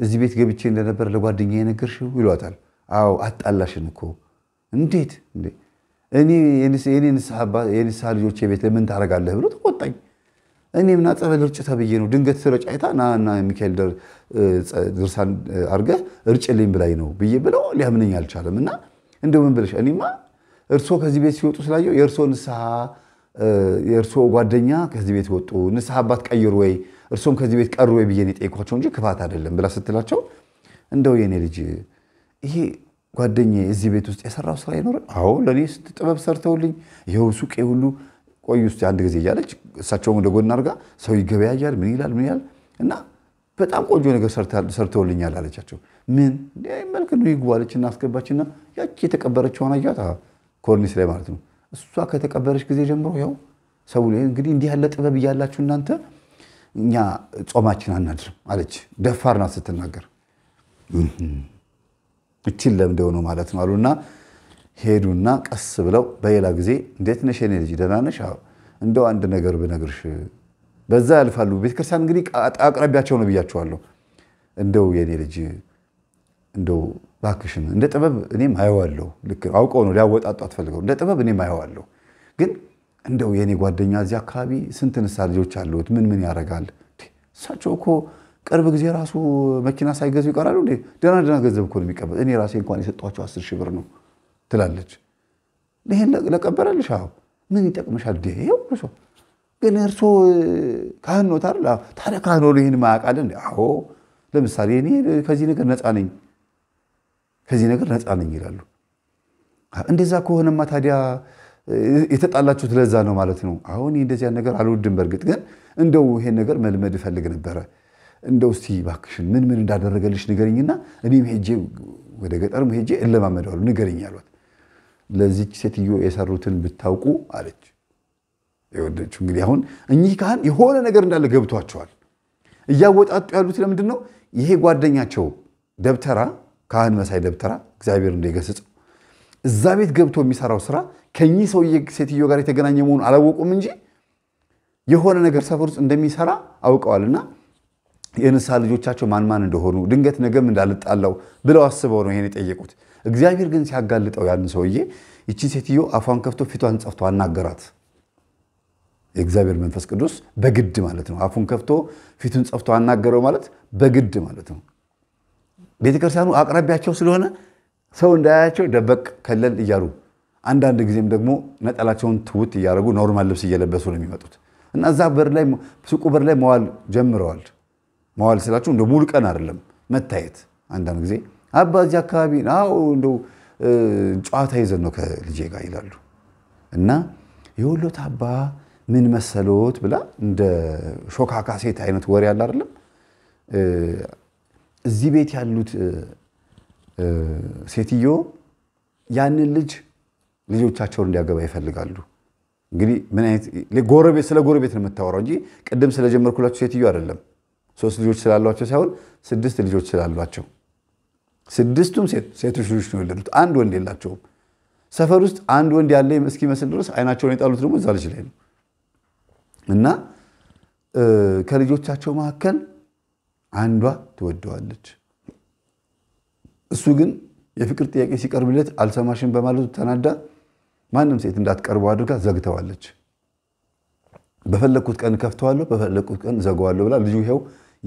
እዚህ ቤት ገብቼ እንደነበር ለጓደኛ የነገርሽው ይሏታል። አዎ አጣላሽን እኮ እንዴት የንስሐ ልጆች ቤት ለምን ታደርጋለህ ብሎ ተቆጣኝ። እኔ ምን አጸበል እርጭ ተብዬ ነው ድንገት ስረጭ ና ሚካኤል ድርሳን አድርገህ እርጭልኝ ብላኝ ነው ብዬ ብለው ሊያምነኝ አልቻለም። እና እንደምን ብለሽ እኔማ እርስዎ ከዚህ ቤት ሲወጡ ስላየው የእርስዎ ንስሐ የእርስዎ ጓደኛ ከዚህ ቤት ወጡ፣ ንስሐ አባት ቀይሩ ወይ እርስዎም ከዚህ ቤት ቀሩ ወይ ብዬ የጠየኳቸው እንጂ ክፋት አይደለም ብላ ስትላቸው እንደው የኔ ልጅ ይሄ ጓደኛ እዚህ ቤት ውስጥ የሰራው ስራ ይኖረ? አዎ ለእኔ ስንት ጥበብ ሰርተውልኝ ይኸው ሱቄ ሁሉ ቆይ ውስጥ አንድ ጊዜ እያለች እሳቸውም ወደ ጎን አድርጋ ሰው ይገበያያል፣ ምን ይላል፣ ምን ይላል እና በጣም ቆንጆ ነገር ሰርተውልኛል አለቻቸው። ምን መልክ ነው ይግቡ አለችና አስገባችና ያቺ የተቀበረችውን አያት ኮርኒስ ላይ ማለት ነው። እሷ ከተቀበረች ጊዜ ጀምሮ ያው ሰው እንግዲህ እንዲህ ያለ ጥበብ እያላችሁ እናንተ እኛ ጾማችን አናድርም አለች። ደፋር ናት ስትናገር እችን ለምደው ነው ማለት ነው አሉና ሄዱና ቀስ ብለው በሌላ ጊዜ እንዴት ነሽ የኔ ልጅ ደህና ነሽ? እንደው አንድ ነገር ብነግርሽ በዛ ያልፋሉ። ቤተክርስቲያን እንግዲህ አቅራቢያቸው ነው ብያቸዋለሁ። እንደው የኔ ልጅ እንደው እባክሽን እንደ ጥበብ እኔም አየዋለሁ። ልክ አውቀው ነው ሊያወጣጡ አትፈልገው። እንደ ጥበብ እኔም አየዋለሁ፣ ግን እንደው የእኔ ጓደኛ እዚህ አካባቢ ስንት ንሳ ልጆች አሉት፣ ምን ምን ያደርጋል? እሳቸው እኮ ቅርብ ጊዜ ራሱ መኪና ሳይገዙ ይቀራሉ እንዴ? ደህና ደህና ገንዘብ እኮ ነው የሚቀበል። እኔ ራሴ እንኳን የሰጧቸው አስር ሺህ ብር ነው ትላለች። ይሄን ለቀበረልሽ ምን ይጠቅምሻል? ይሄው ግን እርሶ ካህን ኖት አይደል? ታዲያ ካህን ሆኖ ይህን ማያውቃል? አዎ ለምሳሌ እኔ ከዚህ ነገር ነፃ ነኝ ከዚህ ነገር ነፃ ነኝ ይላሉ። እንደዛ ከሆነማ ታዲያ የተጣላችሁት ለዛ ነው ማለት ነው። አሁን እንደዚያን ነገር አልወድም። በእርግጥ ግን እንደው ይሄን ነገር መልመድ እፈልግ ነበረ። እንደው እስቲ እባክሽን ምን ምን እንዳደረገልሽ ንገርኝና እኔም ሄጄ ወደ ገጠርም ሄጄ እለማመደዋለሁ ንገርኝ አሏት። ለዚች ሴትዮ የሰሩትን ብታውቁ አለች የወደች እንግዲህ አሁን እኚህ ካህን የሆነ ነገር እንዳለ ገብቷቸዋል። እያወጣጡ ያሉት ለምንድን ነው? ይሄ ጓደኛቸው ደብተራ ካህን መሳይ ደብተራ እግዚአብሔር እንደገሰጸው እዛ ቤት ገብቶ የሚሰራው ስራ ከኚህ ሰውዬ ሴትዮ ጋር የተገናኘ መሆኑን አላወቁም እንጂ የሆነ ነገር ሰፈር ውስጥ እንደሚሰራ አውቀዋልና የንሳ ልጆቻቸው ማን ማን እንደሆኑ ድንገት ነገም እንዳልጣላው ብለው አስበው ነው ይሄን የጠየቁት። እግዚአብሔር ግን ሲያጋልጠው ያን ሰውዬ ይቺን ሴትዮ አፏን ከፍቶ ፊቷን ጸፍቶ አናገራት። የእግዚአብሔር መንፈስ ቅዱስ በግድ ማለት ነው። አፉን ከፍቶ ፊቱን ጸፍቶ አናገረው ማለት በግድ ማለት ነው። ቤተክርስቲያኑ አቅራቢያቸው ስለሆነ ሰው እንዳያያቸው ደበቅ ከለል እያሉ አንዳንድ ጊዜም ደግሞ ነጠላቸውን ትውት እያደረጉ ኖርማል ልብስ እየለበሱ ነው የሚመጡት እና እዛ በር ላይ ሱቁ በር ላይ መዋል ጀምረዋል። መዋል ስላቸው እንደ ሙሉ ቀን አይደለም መታየት። አንዳንድ ጊዜ አባ እዚህ አካባቢ አዎ ጨዋታ ይዘን ነው ከልጄ ጋር ይላሉ እና የወሎት አባ ምን መሰሎት ብላ እንደ ሾካካ ሴት አይነት ወሬ ያለ አይደለም እዚህ ቤት ያሉት ሴትዮ ያንን ልጅ ልጆቻቸውን እንዲያገባ ይፈልጋሉ። እንግዲህ ምን አይነት ጎረቤት ስለ ጎረቤት ነው የምታወራው እንጂ ቅድም ስለጀመርኩላቸው ሴትዮ አይደለም። ሶስት ልጆች ስላሏቸው ሳይሆን ስድስት ልጆች ስላሏቸው፣ ስድስቱም ሴቶች ልጆች ነው የወለዱት። አንድ ወንድ የላቸውም። ሰፈር ውስጥ አንድ ወንድ ያለ እስኪመስል ድረስ አይናቸውን የጣሉት ደግሞ እዛ ልጅ ላይ ነው እና ከልጆቻቸው መካከል አንዷ ትወደዋለች። እሱ ግን የፍቅር ጥያቄ ሲቀርብለት አልሰማሽም በማለቱ ተናዳ ማንም ሴት እንዳትቀርበው አድርጋ ዘግተዋለች። በፈለግኩት ቀን ከፍተዋለሁ፣ በፈለግኩት ቀን ዘገዋለሁ ብላ ልጁ ይኸው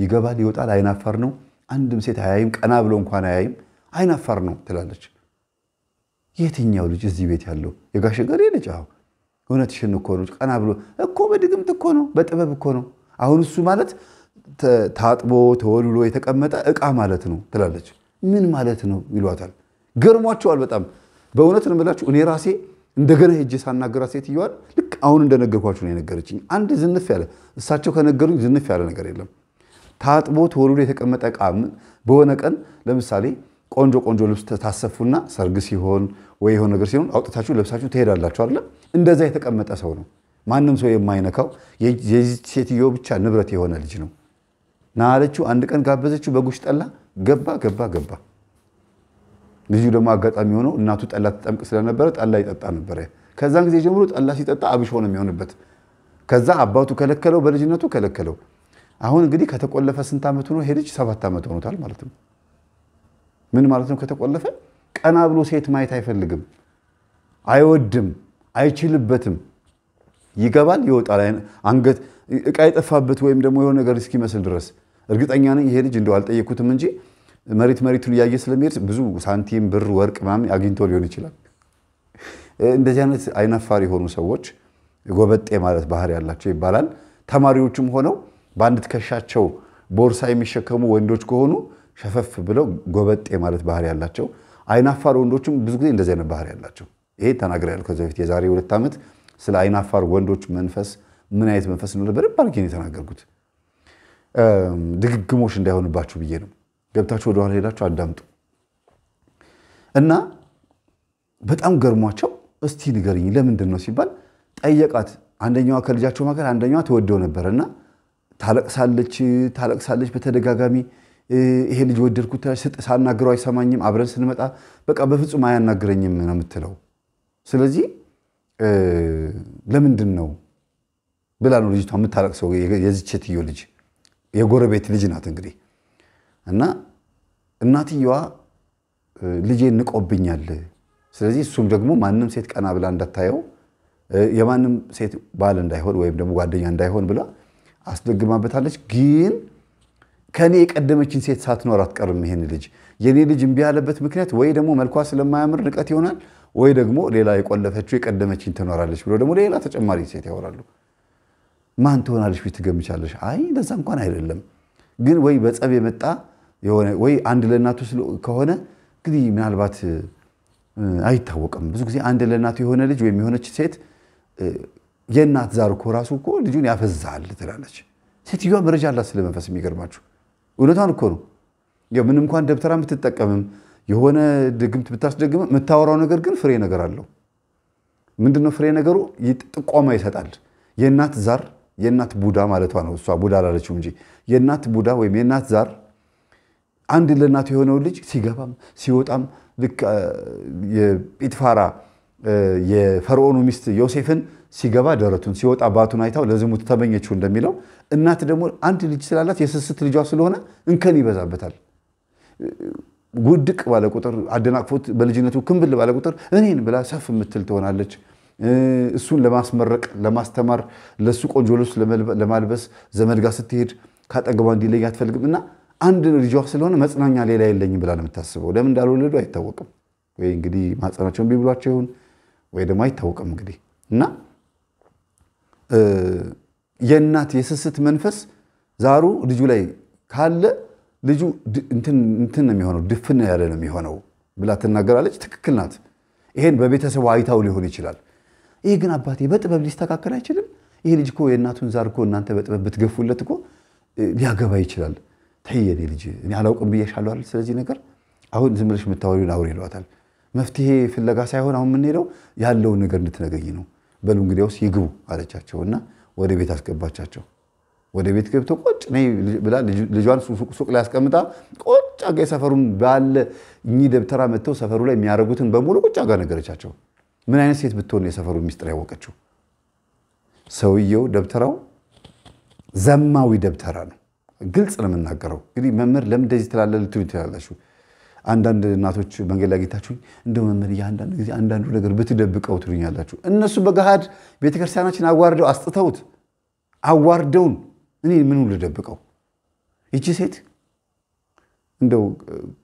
ይገባል፣ ይወጣል፣ አይናፋር ነው። አንድም ሴት አያይም፣ ቀና ብሎ እንኳን አያይም፣ አይናፋር ነው ትላለች። የትኛው ልጅ እዚህ ቤት ያለው የጋሽ ገሬ ልጅ? አዎ እውነትሽን እኮ ነው። ቀና ብሎ እኮ በድግምት እኮ ነው፣ በጥበብ እኮ ነው። አሁን እሱ ማለት ታጥቦ ተወልሎ የተቀመጠ እቃ ማለት ነው ትላለች። ምን ማለት ነው ይሏታል። ገርሟቸዋል በጣም በእውነት ነው የምላችሁ። እኔ ራሴ እንደገና ሄጄ ሳናገራት ሴትዮዋን ልክ አሁን እንደነገርኳችሁ ነው የነገረችኝ። አንድ ዝንፍ ያለ እሳቸው ከነገሩኝ ዝንፍ ያለ ነገር የለም። ታጥቦ ተወልዶ የተቀመጠ እቃ በሆነ ቀን ለምሳሌ ቆንጆ ቆንጆ ልብስ ታሰፉና ሰርግ ሲሆን ወይ የሆነ ነገር ሲሆን አውጥታችሁ ለብሳችሁ ትሄዳላችሁ አለ። እንደዛ የተቀመጠ ሰው ነው። ማንም ሰው የማይነካው የዚህ ሴትዮ ብቻ ንብረት የሆነ ልጅ ነው። ና አለችው። አንድ ቀን ጋበዘችው። በጉሽ ጠላ ገባ ገባ ገባ። ልጁ ደግሞ አጋጣሚ ሆኖ እናቱ ጠላ ትጠምቅ ስለነበረ ጠላ ይጠጣ ነበረ። ከዛን ጊዜ ጀምሮ ጠላ ሲጠጣ አብሾ ነው የሚሆንበት። ከዛ አባቱ ከለከለው፣ በልጅነቱ ከለከለው። አሁን እንግዲህ ከተቆለፈ ስንት ዓመት ሆኖ? ሄደች ሰባት ዓመት ሆኖታል ማለት ነው። ምን ማለት ነው? ከተቆለፈ ቀና ብሎ ሴት ማየት አይፈልግም፣ አይወድም፣ አይችልበትም። ይገባል፣ ይወጣል። አንገት እቃ የጠፋበት ወይም ደግሞ የሆነ ነገር እስኪመስል ድረስ እርግጠኛ ነኝ ይሄ ልጅ እንደው አልጠየኩትም እንጂ መሬት መሬቱን እያየ ስለሚሄድ ብዙ ሳንቲም፣ ብር፣ ወርቅ ምናምን አግኝቶ ሊሆን ይችላል። እንደዚህ አይነት አይናፋር የሆኑ ሰዎች ጎበጤ ማለት ባህሪ ያላቸው ይባላል። ተማሪዎችም ሆነው በአንድ ትከሻቸው ቦርሳ የሚሸከሙ ወንዶች ከሆኑ ሸፈፍ ብለው ጎበጤ ማለት ባህሪ ያላቸው፣ አይናፋር ወንዶችም ብዙ ጊዜ እንደዚህ አይነት ባህሪ ያላቸው። ይሄ ተናግሬያለሁ ከዚህ በፊት የዛሬ ሁለት ዓመት ስለ አይናፋር ወንዶች መንፈስ ምን አይነት መንፈስ እንደሆነ በደንብ አድርጌ ነው የተናገርኩት። ድግግሞች እንዳይሆንባችሁ ብዬ ነው። ገብታችሁ ወደኋላ ሄዳችሁ አዳምጡ እና በጣም ገርሟቸው እስቲ ንገርኝ ለምንድን ነው ሲባል ጠየቃት። አንደኛዋ ከልጃቸው መካከል አንደኛዋ ትወደው ነበር እና ታለቅሳለች ታለቅሳለች በተደጋጋሚ ይሄ ልጅ ወደድኩት ሳናግረው አይሰማኝም፣ አብረን ስንመጣ በቃ በፍጹም አያናግረኝም ነው የምትለው። ስለዚህ ለምንድን ነው ብላ ነው ልጅቷ የምታለቅሰው የዚች ሴትዮ ልጅ የጎረቤት ልጅ ናት እንግዲህ እና እናትየዋ ልጄ ንቆብኛል። ስለዚህ እሱም ደግሞ ማንም ሴት ቀና ብላ እንዳታየው የማንም ሴት ባል እንዳይሆን ወይም ደግሞ ጓደኛ እንዳይሆን ብላ አስደግማበታለች። ግን ከእኔ የቀደመችን ሴት ሳትኖር አትቀርም። ይሄን ልጅ የእኔ ልጅ እምቢ ያለበት ምክንያት ወይ ደግሞ መልኳ ስለማያምር ንቀት ይሆናል፣ ወይ ደግሞ ሌላ የቆለፈችው የቀደመችን ትኖራለች ብሎ ደግሞ ሌላ ተጨማሪ ሴት ያወራሉ። ማን ትሆናለሽ ብዬሽ ትገምቻለሽ? አይ እንደዛ እንኳን አይደለም፣ ግን ወይ በጸብ የመጣ የሆነ ወይ አንድ ለእናቱ ከሆነ እንግዲህ ምናልባት አይታወቅም። ብዙ ጊዜ አንድ ለእናቱ የሆነ ልጅ ወይም የሆነች ሴት የእናት ዛር እኮ ራሱ እኮ ልጁን ያፈዛል ትላለች ሴትዮዋ። መረጃ አላት ስለመንፈስ የሚገርማችሁ እውነቷን እኮ ነው። ምን እንኳን ደብተራ የምትጠቀምም የሆነ ድግምት ብታስደግም የምታወራው ነገር ግን ፍሬ ነገር አለው። ምንድነው ፍሬ ነገሩ? ጥቆማ ይሰጣል። የእናት ዛር የእናት ቡዳ ማለቷ ነው። እሷ ቡዳ አላለችው እንጂ የእናት ቡዳ ወይም የእናት ዛር አንድ ለእናቱ የሆነውን ልጅ ሲገባም ሲወጣም ልክ የጲጥፋራ የፈርዖኑ ሚስት ዮሴፍን ሲገባ ደረቱን ሲወጣ ባቱን አይታው ለዝሙት ተመኘችው እንደሚለው እናት ደግሞ አንድ ልጅ ስላላት የስስት ልጇ ስለሆነ እንከን ይበዛበታል። ውድቅ ባለ ቁጥር አደናቅፎት በልጅነቱ ክምብል ባለ ቁጥር እኔን ብላ ሰፍ የምትል ትሆናለች። እሱን ለማስመረቅ ለማስተማር ለእሱ ቆንጆ ልብስ ለማልበስ ዘመድ ጋር ስትሄድ ካጠገቧ እንዲለይ አትፈልግም እና አንድ ልጇ ስለሆነ መጽናኛ ሌላ የለኝም ብላ ነው የምታስበው። ለምን እንዳልወለዱ አይታወቅም። ወይ እንግዲህ ማጸናቸውን ቢብሏቸው ይሁን ወይ ደግሞ አይታወቅም እንግዲህ እና የእናት የስስት መንፈስ ዛሩ ልጁ ላይ ካለ ልጁ እንትን ነው የሚሆነው፣ ድፍን ያለ ነው የሚሆነው ብላ ትናገራለች። ትክክል ናት። ይሄን በቤተሰቡ አይታው ሊሆን ይችላል። ይሄ ግን አባቴ በጥበብ ሊስተካከል አይችልም? ይሄ ልጅ እኮ የእናቱን ዛር እኮ እናንተ በጥበብ ብትገፉለት እኮ ሊያገባ ይችላል። ተይ ልጅ እኔ አላውቅም ብዬሻለሁ ስለዚህ ነገር አሁን ዝም ብለሽ የምታወሪውን አውሪ ይሏታል። መፍትሄ ፍለጋ ሳይሆን አሁን የምንሄደው ያለውን ነገር እንድትነገኝ ነው። በሉ ውስጥ ይግቡ አለቻቸው እና ወደ ቤት አስገባቻቸው። ወደ ቤት ገብተው ቁጭ ነይ ብላ ልጇን ሱቅ ላይ አስቀምጣ ቁጭ አጋ የሰፈሩን ባለ እኚህ ደብተራ መጥተው ሰፈሩ ላይ የሚያደርጉትን በሙሉ ቁጭ አጋ ነገረቻቸው። ምን አይነት ሴት ብትሆን የሰፈሩ ሚስጥር ያወቀችው? ሰውየው ደብተራው ዘማዊ ደብተራ ነው። ግልጽ ነው የምናገረው። እንግዲህ መምህር ለምን እንደዚህ ትላለህ ልትሉ ትላላችሁ። አንዳንድ እናቶች መንገድ ላይ ጌታችሁኝ እንደ መምህር እያንዳንዱ ጊዜ አንዳንዱ ነገር ብትደብቀው ትሉኛላችሁ። እነሱ በገሃድ ቤተክርስቲያናችን አዋርደው አስጥተውት አዋርደውን እኔ ምኑ ልደብቀው? ይቺ ሴት እንደው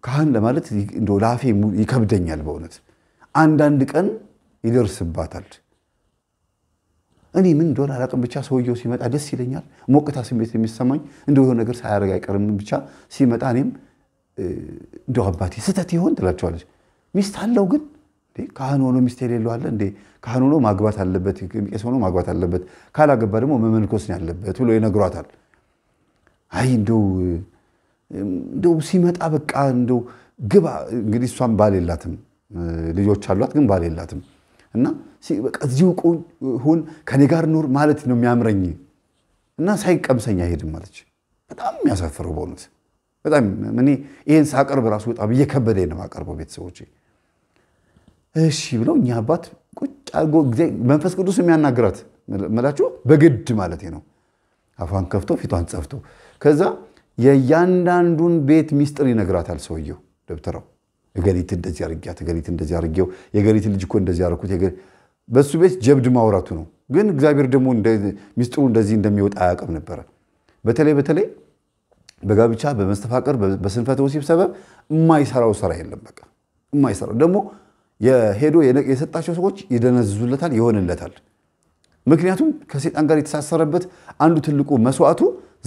ካህን ለማለት እንደው ላፌ ይከብደኛል በእውነት አንዳንድ ቀን ይደርስባታል። እኔ ምን እንደሆነ አላቅም፣ ብቻ ሰውየው ሲመጣ ደስ ይለኛል። ሞቅታ ስሜት የሚሰማኝ እንደው የሆነ ነገር ሳያደርግ አይቀርም። ብቻ ሲመጣ እኔም እንደው አባቴ ስህተት ይሆን ትላቸዋለች። ሚስት አለው ግን ካህን ሆኖ ሚስት የሌለው አለ እንዴ? ካህን ሆኖ ማግባት አለበት፣ ቄስ ሆኖ ማግባት አለበት። ካላገባ ደግሞ መመንኮስ ነው ያለበት ብሎ ይነግሯታል። አይ እንደው እንደው ሲመጣ በቃ እንደው ግባ። እንግዲህ እሷም ባል የላትም፣ ልጆች አሏት ግን ባል የላትም። እና እዚሁ ሁን ከኔ ጋር ኑር ማለት ነው የሚያምረኝ እና ሳይቀምሰኝ አይሄድም ማለች። በጣም የሚያሳፍረው በእውነት በጣም እኔ ይህን ሳቀርብ ራሱ በጣም እየከበደ ነው አቀርበው ቤተሰቦች እሺ ብለው እኛ አባት ቁጭ አድርጎ መንፈስ ቅዱስ የሚያናግራት መላችሁ በግድ ማለት ነው። አፏን ከፍቶ ፊቷን ጸፍቶ ከዛ የእያንዳንዱን ቤት ሚስጥር ይነግራታል ሰውየው ደብተራው እገሪት እንደዚህ አርጊያት፣ እገሪት እንደዚህ አርጌው፣ የገሪት ልጅ እኮ እንደዚህ አረኩት። በሱ ቤት ጀብድ ማውራቱ ነው። ግን እግዚአብሔር ደግሞ ሚስጥሩ እንደዚህ እንደሚወጣ አያውቅም ነበረ። በተለይ በተለይ በጋብቻ በመስተፋቀር በስንፈተ ወሲብ ሰበብ የማይሰራው ስራ የለም። በቃ የማይሰራው ደግሞ የሄዶ የሰጣቸው ሰዎች ይደነዝዙለታል፣ ይሆንለታል። ምክንያቱም ከሴጣን ጋር የተሳሰረበት አንዱ ትልቁ መስዋዕቱ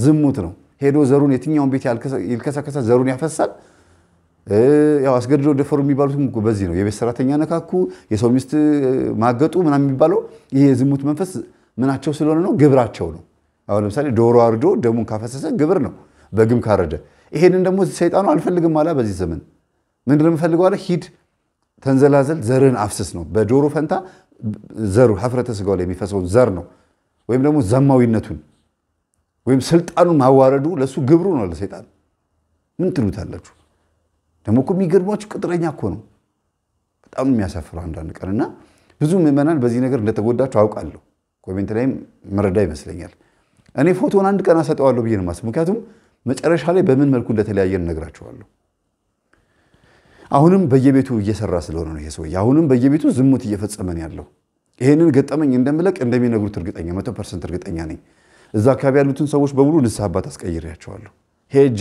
ዝሙት ነው። ሄዶ ዘሩን የትኛውን ቤት ይልከሰከሳል፣ ዘሩን ያፈሳል። ያው አስገድዶ ደፈሩ የሚባሉት በዚህ ነው። የቤት ሰራተኛ ነካኩ፣ የሰው ሚስት ማገጡ ምናምን የሚባለው ይሄ የዝሙት መንፈስ ምናቸው ስለሆነ ነው፣ ግብራቸው ነው። አሁን ለምሳሌ ዶሮ አርዶ ደሙን ካፈሰሰ ግብር ነው፣ በግም ካረደ። ይሄንን ደግሞ ሰይጣኑ አልፈልግም አላ። በዚህ ዘመን ምንድን የምፈልገው አለ። ሂድ ተንዘላዘል፣ ዘርህን አፍስስ ነው። በዶሮ ፈንታ ዘሩ ሀፍረተ ስጋው ላይ የሚፈሰውን ዘር ነው፣ ወይም ደግሞ ዘማዊነቱን ወይም ስልጣኑን ማዋረዱ ለእሱ ግብሩ ነው ለሰይጣን። ምን ትሉታላችሁ? ደግሞ እኮ የሚገርሟችሁ ቅጥረኛ እኮ ነው። በጣም የሚያሳፍረው አንዳንድ ቀን እና ብዙ ምዕመናን በዚህ ነገር እንደተጎዳችሁ አውቃለሁ። ኮሜንት ላይም መረዳ ይመስለኛል። እኔ ፎቶን አንድ ቀን አሰጠዋለሁ ብዬ ነው የማስበው። ምክንያቱም መጨረሻ ላይ በምን መልኩ እንደተለያየ እነግራችኋለሁ። አሁንም በየቤቱ እየሰራ ስለሆነ ነው ይሄ ሰውዬ። አሁንም በየቤቱ ዝሙት እየፈጸመ ነው ያለው። ይሄንን ገጠመኝ እንደምለቅ እንደሚነግሩት እርግጠኛ መቶ ፐርሰንት እርግጠኛ ነኝ። እዛ አካባቢ ያሉትን ሰዎች በሙሉ ንስሐ አባት አስቀይሬያቸዋለሁ ሄጄ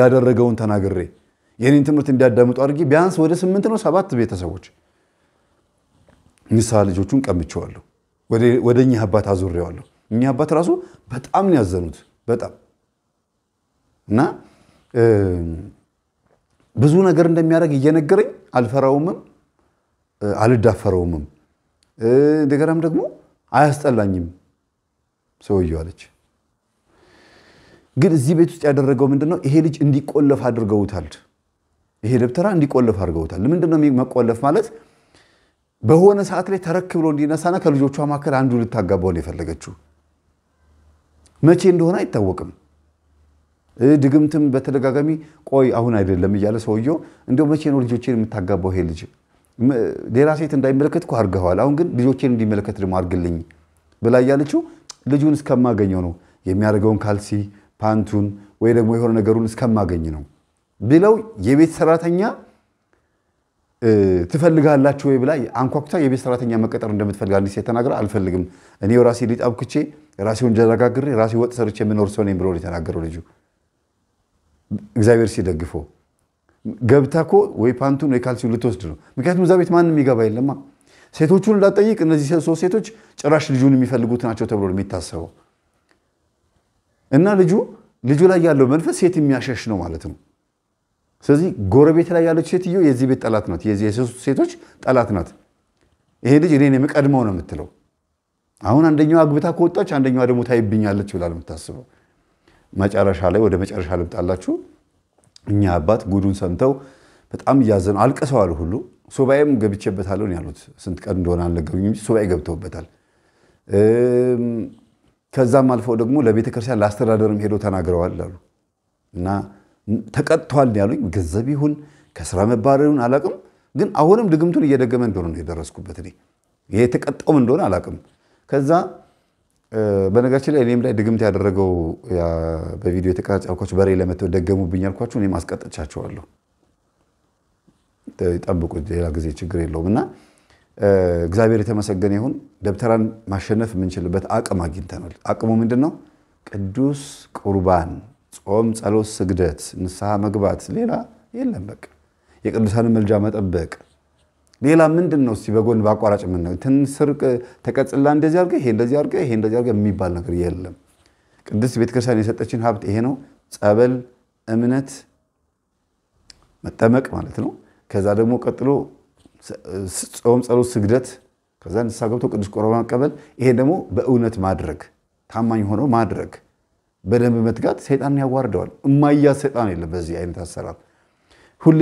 ያደረገውን ተናግሬ የኔን ትምህርት እንዲያዳምጡ አድርጌ ቢያንስ ወደ ስምንት ነው ሰባት ቤተሰቦች ንስሐ ልጆቹን ቀምቼዋለሁ። ወደ እኚህ አባት አዙሬዋለሁ። እኚህ አባት ራሱ በጣም ነው ያዘኑት። በጣም እና ብዙ ነገር እንደሚያደርግ እየነገረኝ አልፈራውምም፣ አልዳፈረውምም እንደገናም ደግሞ አያስጠላኝም አለች። ግን እዚህ ቤት ውስጥ ያደረገው ምንድነው ይሄ ልጅ እንዲቆለፍ አድርገውታል። ይሄ ደብተራ እንዲቆለፍ አድርገውታል። ለምንድነው መቆለፍ ማለት? በሆነ ሰዓት ላይ ተረክ ብሎ እንዲነሳና ከልጆቿ መካከል አንዱ ልታጋባው ነው የፈለገችው። መቼ እንደሆነ አይታወቅም። ድግምትም በተደጋጋሚ ቆይ አሁን አይደለም እያለ ሰውየው እንዲያው መቼ ነው ልጆቼን የምታጋባው? ይሄ ልጅ ሌላ ሴት እንዳይመለከት እኮ አድርገዋል። አሁን ግን ልጆቼን እንዲመለከት ደግሞ አድርግልኝ ብላ እያለችው ልጁን እስከማገኘው ነው የሚያደርገውን ካልሲ ፓንቱን ወይ ደግሞ የሆነ ነገሩን እስከማገኝ ነው ብለው የቤት ሰራተኛ ትፈልጋላችሁ ወይ ብላ አንኳኩታ የቤት ሰራተኛ መቀጠር እንደምትፈልጋ አንዲት ሴት ተናግራ አልፈልግም፣ እኔው ራሴ ሊጥ አብኩቼ ራሴ ወንጀል አጋግሬ ራሴ ወጥ ሰርቼ የምኖር ሰው ነኝ ብሎ የተናገረው ልጁ እግዚአብሔር ሲደግፈው ገብታ እኮ ወይ ፓንቱን ወይ ካልሲውን ልትወስድ ነው። ምክንያቱም እዛ ቤት ማንም የሚገባ የለማ። ሴቶቹን እንዳጠይቅ እነዚህ ሶስት ሴቶች ጭራሽ ልጁን የሚፈልጉት ናቸው ተብሎ የሚታሰበው። እና ልጁ ልጁ ላይ ያለው መንፈስ ሴት የሚያሸሽ ነው ማለት ነው። ስለዚህ ጎረቤት ላይ ያለች ሴትዮ የዚህ ቤት ጠላት ናት፣ የዚህ ሴቶች ጠላት ናት። ይሄ ልጅ እኔን የምቀድመው ነው የምትለው። አሁን አንደኛው አግብታ ከወጣች አንደኛዋ ደግሞ ታይብኛለች ብላ የምታስበው። መጨረሻ ላይ ወደ መጨረሻ ልምጣላችሁ። እኛ አባት ጉዱን ሰምተው በጣም እያዘኑ አልቀሰዋል። ሁሉ ሱባኤም ገብቼበታለሁ ያሉት ስንት ቀን እንደሆነ አልነገሩኝም። ሱባኤ ገብተውበታል። ከዛም አልፈው ደግሞ ለቤተ ክርስቲያን ለአስተዳደርም ሄዶ ተናግረዋል አሉ እና ተቀጥቷል ያሉኝ ገንዘብ ይሁን ከስራ መባረሩን አላቅም፣ ግን አሁንም ድግምቱን እየደገመ እንደሆነ ነው የደረስኩበት። እኔ ይሄ የተቀጣውም እንደሆነ አላቅም። ከዛ በነገራችን ላይ እኔም ላይ ድግምት ያደረገው በቪዲዮ የተቀራጭ አልኳቸው በሬ ለመተው ደገሙብኝ አልኳቸው። እኔም አስቀጥቻቸዋለሁ። ጠብቁ፣ ሌላ ጊዜ ችግር የለውም እና እግዚአብሔር የተመሰገነ ይሁን። ደብተራን ማሸነፍ የምንችልበት አቅም አግኝተናል። አቅሙ ምንድን ነው? ቅዱስ ቁርባን፣ ጾም፣ ጸሎት፣ ስግደት፣ ንስሐ መግባት፣ ሌላ የለም። በቃ የቅዱሳን መልጃ መጠበቅ ሌላ ምንድን ነው? እስኪ በጎን በአቋራጭ ምን ትንስር ተቀጽላ እንደዚህ አድርገህ ይሄ እንደዚህ አድርገህ ይሄ እንደዚህ አድርገህ የሚባል ነገር የለም። ቅድስት ቤተክርስቲያን የሰጠችን ሀብት ይሄ ነው። ጸበል፣ እምነት፣ መጠመቅ ማለት ነው። ከዛ ደግሞ ቀጥሎ ጾም፣ ጸሎት፣ ስግደት ከዛ ንስሐ ገብቶ ቅዱስ ቁርባን መቀበል። ይሄ ደግሞ በእውነት ማድረግ ታማኝ ሆኖ ማድረግ በደንብ መትጋት ሰይጣንን ያዋርደዋል። እማያ ሰይጣን የለም በዚህ አይነት አሰራር። ሁሌ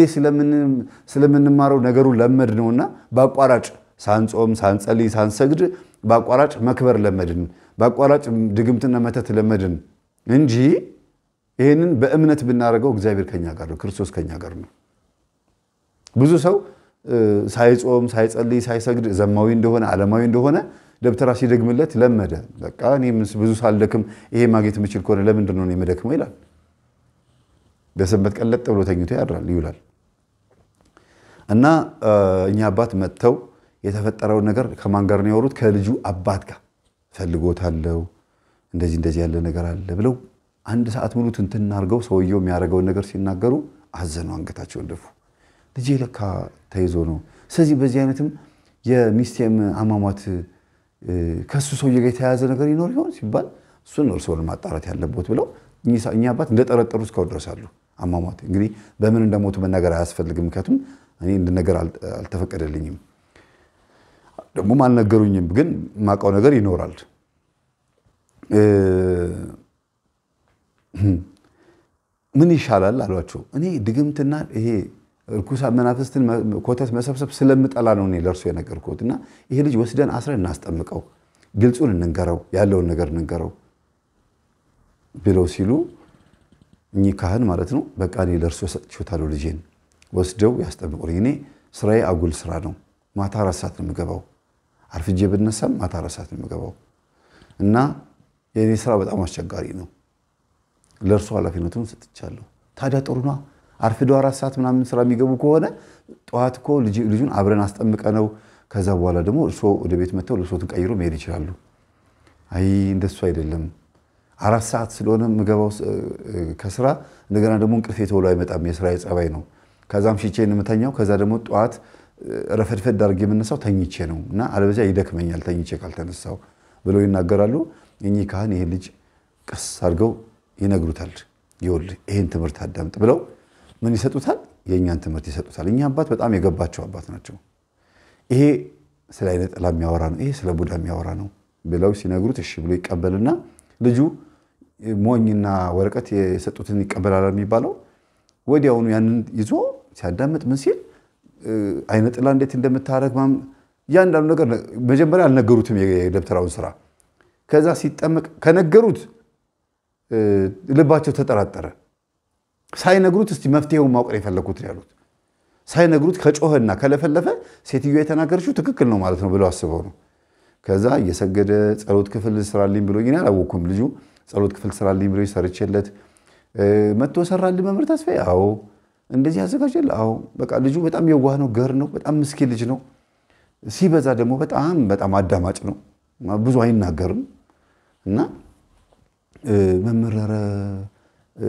ስለምንማረው ነገሩ ለመድ ነውና በአቋራጭ ሳንጾም፣ ሳንጸልይ፣ ሳንሰግድ በአቋራጭ መክበር ለመድን፣ በአቋራጭ ድግምትና መተት ለመድን እንጂ ይህንን በእምነት ብናደርገው እግዚአብሔር ከኛ ጋር ነው፣ ክርስቶስ ከኛ ጋር ነው። ብዙ ሰው ሳይጾም ሳይጸልይ ሳይሰግድ ዘማዊ እንደሆነ ዓለማዊ እንደሆነ ደብተራ ሲደግምለት ለመደ። በቃ እኔ ብዙ ሳልደክም ይሄ ማግኘት የምችል ከሆነ ለምንድን ነው የምደክመው ይላል። በሰንበት ቀለጥ ብሎ ተኝቶ ያድራል ይውላል። እና እኛ አባት መጥተው የተፈጠረውን ነገር ከማን ጋር ነው ያወሩት? ከልጁ አባት ጋር ፈልጎታለው፣ እንደዚህ እንደዚህ ያለ ነገር አለ ብለው አንድ ሰዓት ሙሉ ትንትን አድርገው ሰውየው የሚያደርገውን ነገር ሲናገሩ አዘኑ፣ አንገታቸውን ደፉ። ልጄ ለካ ተይዞ ነው። ስለዚህ በዚህ አይነትም የሚስቴም አሟሟት ከሱ ሰውዬ ጋር የተያያዘ ነገር ይኖር ይሆን ሲባል እሱን እርስዎን ማጣራት ያለቦት ብለው እኛ አባት እንደጠረጠሩ እስካሁን ድረስ አሉ። አሟሟት እንግዲህ በምን እንደሞቱ መናገር አያስፈልግም። ምክንያቱም እኔ እንድነገር አልተፈቀደልኝም፣ ደግሞም አልነገሩኝም። ግን ማውቀው ነገር ይኖራል። ምን ይሻላል አሏቸው። እኔ ድግምትና ይሄ እርኩሳ መናፍስትን ኮተት መሰብሰብ ስለምጠላ ነው ለእርሱ የነገርኩት። እና ይህ ልጅ ወስደን አስረን እናስጠምቀው፣ ግልጹን እንንገረው፣ ያለውን ነገር እንንገረው ብለው ሲሉ እኚህ ካህን ማለት ነው በቃ እኔ ለእርሱ ሰጥቼዋለሁ ልጄን፣ ወስደው ያስጠምቁልኝ። እኔ ስራዬ አጉል ስራ ነው። ማታ አራት ሰዓት ነው የምገባው። አርፍጄ ብነሳም ማታ አራት ሰዓት ነው የምገባው እና የእኔ ስራ በጣም አስቸጋሪ ነው። ለእርሱ ኃላፊነቱን ሰጥቻለሁ። ታዲያ ጥሩና አርፍዶ አራት ሰዓት ምናምን ስራ የሚገቡ ከሆነ ጠዋት እኮ ልጁን አብረን አስጠምቀ ነው። ከዛ በኋላ ደግሞ እርሶ ወደ ቤት መጥተው ልብሶትን ቀይሮ መሄድ ይችላሉ። አይ እንደሱ አይደለም፣ አራት ሰዓት ስለሆነ ምገባው ከስራ እንደገና ደግሞ እንቅልፌ ቶሎ አይመጣም። የስራ የጸባይ ነው። ከዛም ሽቼ የምተኛው ከዛ ደግሞ ጠዋት ረፈድፈድ አድርጌ የምነሳው ተኝቼ ነው እና አለበዚያ ይደክመኛል ተኝቼ ካልተነሳው ብለው ይናገራሉ። እኚህ ካህን ይህን ልጅ ቀስ አድርገው ይነግሩታል። ይኸውልህ ይህን ትምህርት አዳምጥ ብለው ምን ይሰጡታል? የእኛን ትምህርት ይሰጡታል። እኛ አባት በጣም የገባቸው አባት ናቸው። ይሄ ስለ አይነ ጥላ የሚያወራ ነው፣ ይሄ ስለ ቡዳ የሚያወራ ነው ብለው ሲነግሩት እሺ ብሎ ይቀበልና ልጁ ሞኝና ወረቀት የሰጡትን ይቀበላል የሚባለው ወዲያውኑ ያንን ይዞ ሲያዳምጥ ምን ሲል አይነ ጥላ እንዴት እንደምታደረግ እያንዳንዱ ነገር መጀመሪያ አልነገሩትም የደብተራውን ስራ። ከዛ ሲጠመቅ ከነገሩት ልባቸው ተጠራጠረ። ሳይነግሩት እስቲ መፍትሄውን ማወቅ የፈለግኩት ነው ያሉት። ሳይነግሩት ከጮኸና ከለፈለፈ ሴትዮ የተናገረችው ትክክል ነው ማለት ነው ብለው አስበው ነው። ከዛ እየሰገደ ጸሎት ክፍል ስራልኝ ብሎ እኔ አላወኩም። ልጁ ጸሎት ክፍል ስራልኝ ብሎ ሰርቼለት መጥቶ ሰራልኝ። መምህር ተስፋዬ አዎ፣ እንደዚህ ያዘጋጀል አዎ፣ በቃ ልጁ በጣም የዋህ ነው፣ ገር ነው፣ በጣም ምስኪን ልጅ ነው። ሲበዛ ደግሞ በጣም በጣም አዳማጭ ነው፣ ብዙ አይናገርም እና መምህር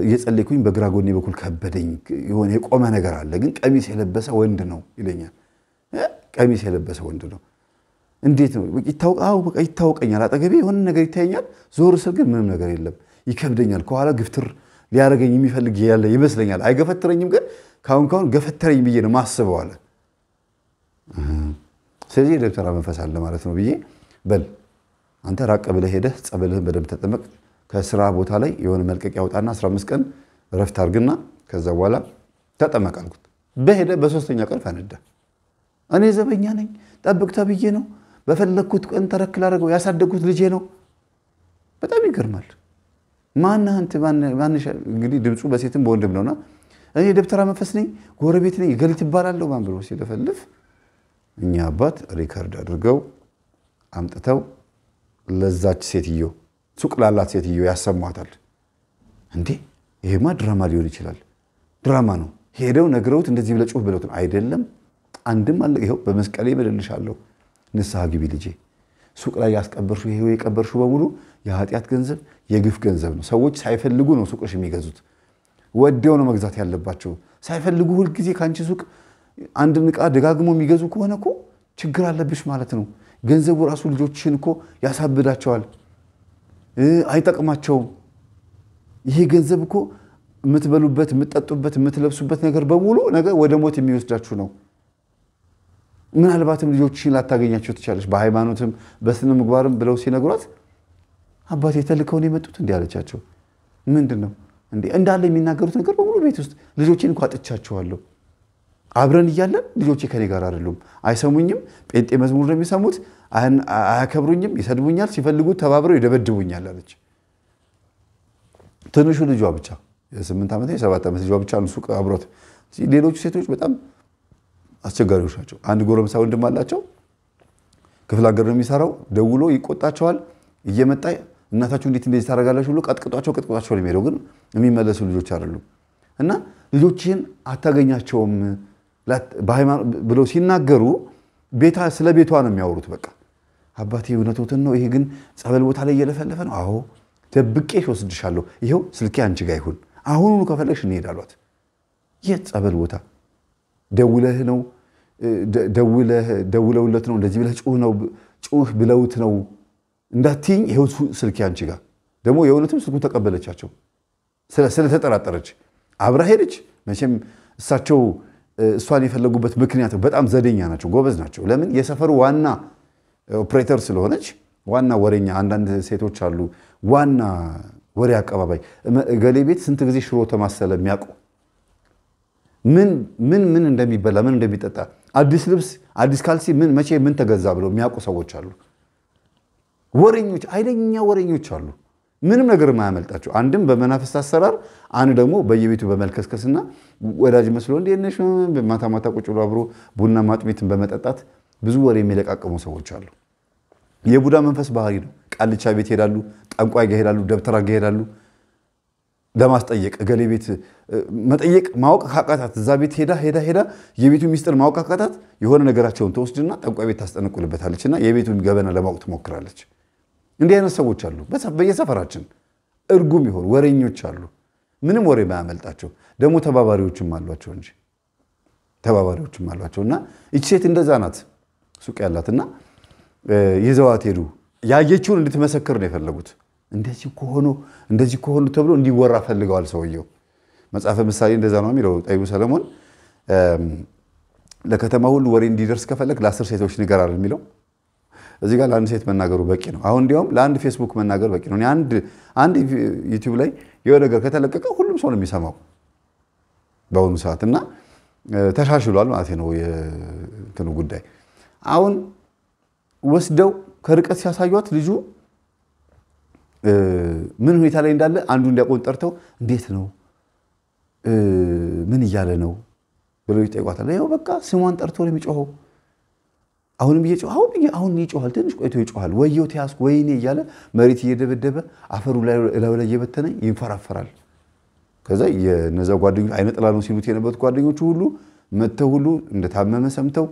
እየጸለይኩኝ በግራ ጎኔ በኩል ከበደኝ። የሆነ የቆመ ነገር አለ፣ ግን ቀሚስ የለበሰ ወንድ ነው ይለኛል። ቀሚስ የለበሰ ወንድ ነው። እንዴት ነው ይታወቀኛል። አጠገቤ የሆነ ነገር ይታየኛል። ዞር ስል ግን ምንም ነገር የለም። ይከብደኛል። ከኋላ ግፍትር ሊያደርገኝ የሚፈልግ ያለ ይመስለኛል። አይገፈትረኝም፣ ግን ካሁን ካሁን ገፈተረኝ ብዬ ነው ማስበው አለ። ስለዚህ የደብተራ መንፈስ አለ ማለት ነው ብዬ በል አንተ ራቅ ብለህ ሄደህ ጸበልህን በደንብ ተጠመቅ ከስራ ቦታ ላይ የሆነ መልቀቂያ አውጣና 15 ቀን እረፍት አርግና ከዛ በኋላ ተጠመቅ አልኩት። በሄደ በሶስተኛ ቀን ፈነዳ። እኔ ዘበኛ ነኝ፣ ጠብቅ ተብዬ ነው፣ በፈለግኩት ቀን ተረክል አድርገው ያሳደጉት ልጄ ነው። በጣም ይገርማል። ማነህ አንተ? እንግዲህ ድምፁ በሴትም በወንድም ነውና እኔ ደብተራ መንፈስ ነኝ፣ ጎረቤት ነኝ፣ ገሊት ይባላለሁ ማን ብሎ ሲለፈልፍ እኛ አባት ሪከርድ አድርገው አምጥተው ለዛች ሴትዮ ሱቅ ላላት ሴትዮ ያሰሟታል። እንዴ ይሄማ ድራማ ሊሆን ይችላል። ድራማ ነው። ሄደው ነግረውት እንደዚህ ብለህ ጩህ ብለውት ነው አይደለም። አንድም አለ ይኸው በመስቀሌ እምልልሻለሁ፣ ንስሐ ግቢ ልጄ። ሱቅ ላይ ያስቀበርሹ ይሄው የቀበርሹ በሙሉ የኃጢአት ገንዘብ፣ የግፍ ገንዘብ ነው። ሰዎች ሳይፈልጉ ነው ሱቅሽ የሚገዙት። ወደው ነው መግዛት ያለባቸው። ሳይፈልጉ ሁልጊዜ ከአንቺ ሱቅ አንድ እቃ ደጋግሞ የሚገዙ ከሆነ እኮ ችግር አለብሽ ማለት ነው። ገንዘቡ ራሱ ልጆችሽን እኮ ያሳብዳቸዋል። አይጠቅማቸውም። ይሄ ገንዘብ እኮ የምትበሉበት፣ የምትጠጡበት፣ የምትለብሱበት ነገር በሙሉ ነገ ወደ ሞት የሚወስዳችሁ ነው። ምናልባትም ልጆችሽን ላታገኛቸው ትቻለች። በሃይማኖትም በስነ ምግባርም ብለው ሲነግሯት አባቴ ተልከውን የመጡት እንዲህ አለቻቸው። ምንድን ነው እንዳለ የሚናገሩት ነገር በሙሉ ቤት ውስጥ ልጆችን እንኳ አጥቻችኋለሁ አብረን እያለን ልጆቼ ከኔ ጋር አይደሉም፣ አይሰሙኝም። ጴንጤ መዝሙር ነው የሚሰሙት፣ አያከብሩኝም፣ ይሰድቡኛል፣ ሲፈልጉ ተባብረው ይደበድቡኛል አለች። ትንሹ ልጇ ብቻ የስምንት ዓመት የሰባት ዓመት ልጇ ብቻ እሱ አብሮት። ሌሎቹ ሴቶች በጣም አስቸጋሪዎች ናቸው። አንድ ጎረምሳ ወንድም አላቸው፣ ክፍለ ሀገር ነው የሚሰራው። ደውሎ ይቆጣቸዋል። እየመጣ እናታችሁ እንዴት እንደዚህ ታደርጋላችሁ ብሎ ቀጥቅጧቸው ቀጥቅጧቸው ነው የሚሄደው። ግን የሚመለሱ ልጆች አይደሉም እና ልጆችን አታገኛቸውም ብለው ሲናገሩ ቤታ ስለ ቤቷ ነው የሚያወሩት። በቃ አባቴ እውነቶትን ነው፣ ይሄ ግን ጸበል ቦታ ላይ እየለፈለፈ ነው። አዎ ደብቄሽ ወስድሻለሁ፣ ይኸው ስልኬ አንቺ ጋ ይሁን፣ አሁኑኑ ከፈለግሽ እንሄድ አሏት። የት ጸበል ቦታ ደውለህ ነው ደውለውለት ነው እንደዚህ ብለህ ጩህ ብለውት ነው እንዳትኝ፣ ይኸው ስልኬ አንቺ ጋ ደግሞ የእውነትም ስልኩ ተቀበለቻቸው ስለተጠራጠረች አብራ ሄደች። መቼም እሳቸው እሷን የፈለጉበት ምክንያት በጣም ዘደኛ ናቸው፣ ጎበዝ ናቸው። ለምን የሰፈሩ ዋና ኦፕሬተር ስለሆነች ዋና ወሬኛ። አንዳንድ ሴቶች አሉ ዋና ወሬ አቀባባይ፣ እገሌ ቤት ስንት ጊዜ ሽሮ ተማሰለ የሚያውቁ ምን ምን እንደሚበላ ምን እንደሚጠጣ፣ አዲስ ልብስ፣ አዲስ ካልሲ፣ ምን መቼ ምን ተገዛ ብለው የሚያውቁ ሰዎች አሉ። ወሬኞች፣ ኃይለኛ ወሬኞች አሉ። ምንም ነገር የማያመልጣቸው አንድም በመናፍስት አሰራር፣ አንድ ደግሞ በየቤቱ በመልከስከስና ወዳጅ መስሎ እንዴነሽ ማታ ማታ ቁጭ ብሎ አብሮ ቡና ማጥሚትን በመጠጣት ብዙ ወሬ የሚለቃቀሙ ሰዎች አሉ። የቡዳ መንፈስ ባህሪ ነው። ቃልቻ ቤት ይሄዳሉ፣ ጠንቋይ ጋር ይሄዳሉ፣ ደብተራ ጋር ይሄዳሉ ለማስጠየቅ እገሌ ቤት መጠየቅ ማወቅ ካቃታት እዛ ቤት ሄዳ ሄዳ ሄዳ የቤቱ ሚስጥር ማወቅ ካቃታት የሆነ ነገራቸውን ተወስድና ጠንቋይ ቤት ታስጠነቁልበታለች እና የቤቱን ገበና ለማወቅ ትሞክራለች። እንዲህ አይነት ሰዎች አሉ። በየሰፈራችን እርጉም ይሆን ወሬኞች አሉ። ምንም ወሬ ማያመልጣቸው ደግሞ ተባባሪዎችም አሏቸው እንጂ ተባባሪዎችም አሏቸው። እና ይች ሴት እንደዛ ናት፣ ሱቅ ያላት እና ይዘዋት ሄዱ። ያየችውን እንድትመሰክር ነው የፈለጉት። እንደዚህ ከሆኑ እንደዚህ ከሆኑ ተብሎ እንዲወራ ፈልገዋል ሰውየው። መጽሐፈ ምሳሌ እንደዛ ነው የሚለው ጠቢቡ ሰለሞን። ለከተማ ሁሉ ወሬ እንዲደርስ ከፈለግ ለአስር ሴቶች ንገራል የሚለው እዚህ ጋር ለአንድ ሴት መናገሩ በቂ ነው። አሁን እንዲያውም ለአንድ ፌስቡክ መናገር በቂ ነው። አንድ አንድ ዩቲዩብ ላይ የሆነ ነገር ከተለቀቀ ሁሉም ሰው ነው የሚሰማው በአሁኑ ሰዓት እና ተሻሽሏል ማለት ነው የእንትኑ ጉዳይ። አሁን ወስደው ከርቀት ሲያሳዩት ልጁ ምን ሁኔታ ላይ እንዳለ አንዱ እንዲያቆን ጠርተው እንዴት ነው ምን እያለ ነው ብለው ይጠይቋታል። በቃ ስሟን ጠርቶ ነው የሚጮኸው አሁንም እየጮኸ አሁን ይጮኋል። ትንሽ ቆይቶ ይጮኋል። ወየው ተያዝኩ፣ ወይኔ እያለ መሬት እየደበደበ አፈሩ ላይ ላይ እየበተነ ይንፈራፈራል። ከዛ የነዛ ጓደኞች አይነ ጥላ ነው ሲሉት የነበሩት ጓደኞቹ ሁሉ መጥተው ሁሉ እንደታመመ ሰምተው